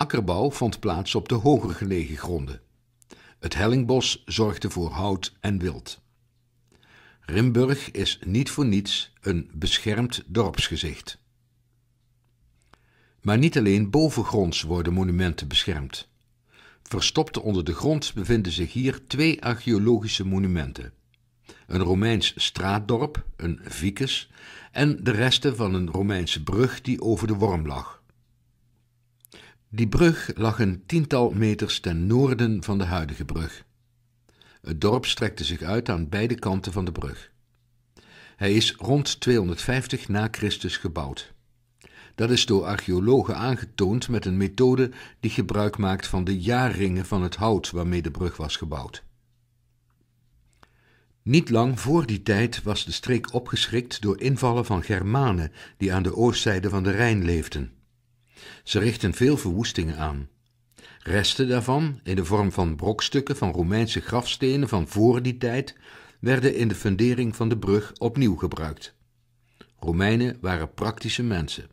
Akkerbouw vond plaats op de hoger gelegen gronden. Het hellingbos zorgde voor hout en wild. Rimburg is niet voor niets een beschermd dorpsgezicht. Maar niet alleen bovengronds worden monumenten beschermd. Verstopt onder de grond bevinden zich hier twee archeologische monumenten. Een Romeins straatdorp, een vicus, en de resten van een Romeinse brug die over de worm lag. Die brug lag een tiental meters ten noorden van de huidige brug. Het dorp strekte zich uit aan beide kanten van de brug. Hij is rond 250 na Christus gebouwd. Dat is door archeologen aangetoond met een methode die gebruik maakt van de jaarringen van het hout waarmee de brug was gebouwd. Niet lang voor die tijd was de streek opgeschrikt door invallen van Germanen die aan de oostzijde van de Rijn leefden. Ze richten veel verwoestingen aan. Resten daarvan, in de vorm van brokstukken van Romeinse grafstenen van voor die tijd, werden in de fundering van de brug opnieuw gebruikt. Romeinen waren praktische mensen.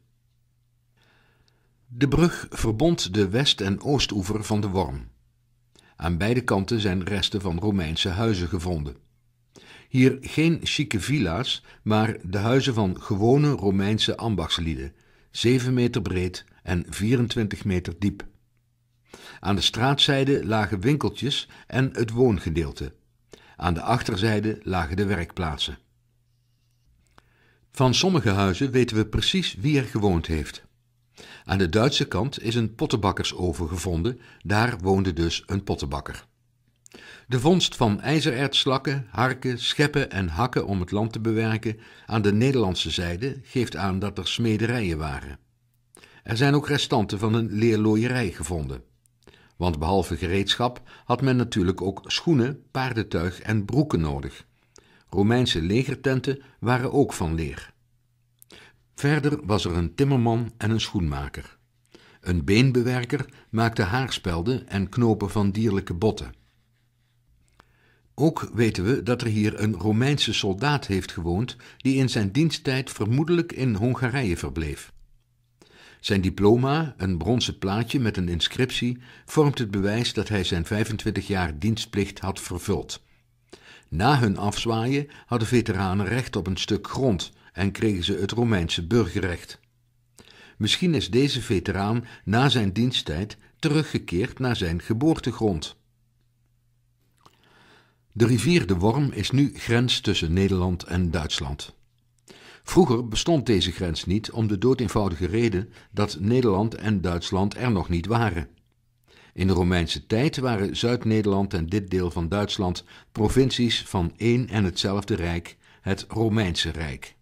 De brug verbond de west- en oostoever van de Worm. Aan beide kanten zijn resten van Romeinse huizen gevonden. Hier geen chique villa's, maar de huizen van gewone Romeinse ambachtslieden, zeven meter breed en 24 meter diep. Aan de straatzijde lagen winkeltjes en het woongedeelte. Aan de achterzijde lagen de werkplaatsen. Van sommige huizen weten we precies wie er gewoond heeft. Aan de Duitse kant is een pottenbakkersoven gevonden, daar woonde dus een pottenbakker. De vondst van ijzerertslakken, harken, scheppen en hakken om het land te bewerken aan de Nederlandse zijde geeft aan dat er smederijen waren. Er zijn ook restanten van een leerlooierij gevonden. Want behalve gereedschap had men natuurlijk ook schoenen, paardentuig en broeken nodig. Romeinse legertenten waren ook van leer. Verder was er een timmerman en een schoenmaker. Een beenbewerker maakte haarspelden en knopen van dierlijke botten. Ook weten we dat er hier een Romeinse soldaat heeft gewoond die in zijn diensttijd vermoedelijk in Hongarije verbleef. Zijn diploma, een bronzen plaatje met een inscriptie, vormt het bewijs dat hij zijn 25 jaar dienstplicht had vervuld. Na hun afzwaaien hadden veteranen recht op een stuk grond en kregen ze het Romeinse burgerrecht. Misschien is deze veteraan na zijn diensttijd teruggekeerd naar zijn geboortegrond. De rivier de Worm is nu grens tussen Nederland en Duitsland. Vroeger bestond deze grens niet om de doodeenvoudige reden dat Nederland en Duitsland er nog niet waren. In de Romeinse tijd waren Zuid-Nederland en dit deel van Duitsland provincies van één en hetzelfde rijk, het Romeinse Rijk.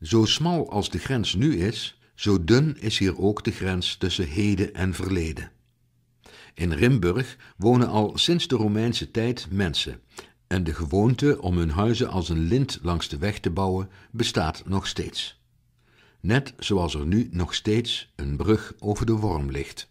Zo smal als de grens nu is, zo dun is hier ook de grens tussen heden en verleden. In Rimburg wonen al sinds de Romeinse tijd mensen en de gewoonte om hun huizen als een lint langs de weg te bouwen bestaat nog steeds. Net zoals er nu nog steeds een brug over de worm ligt.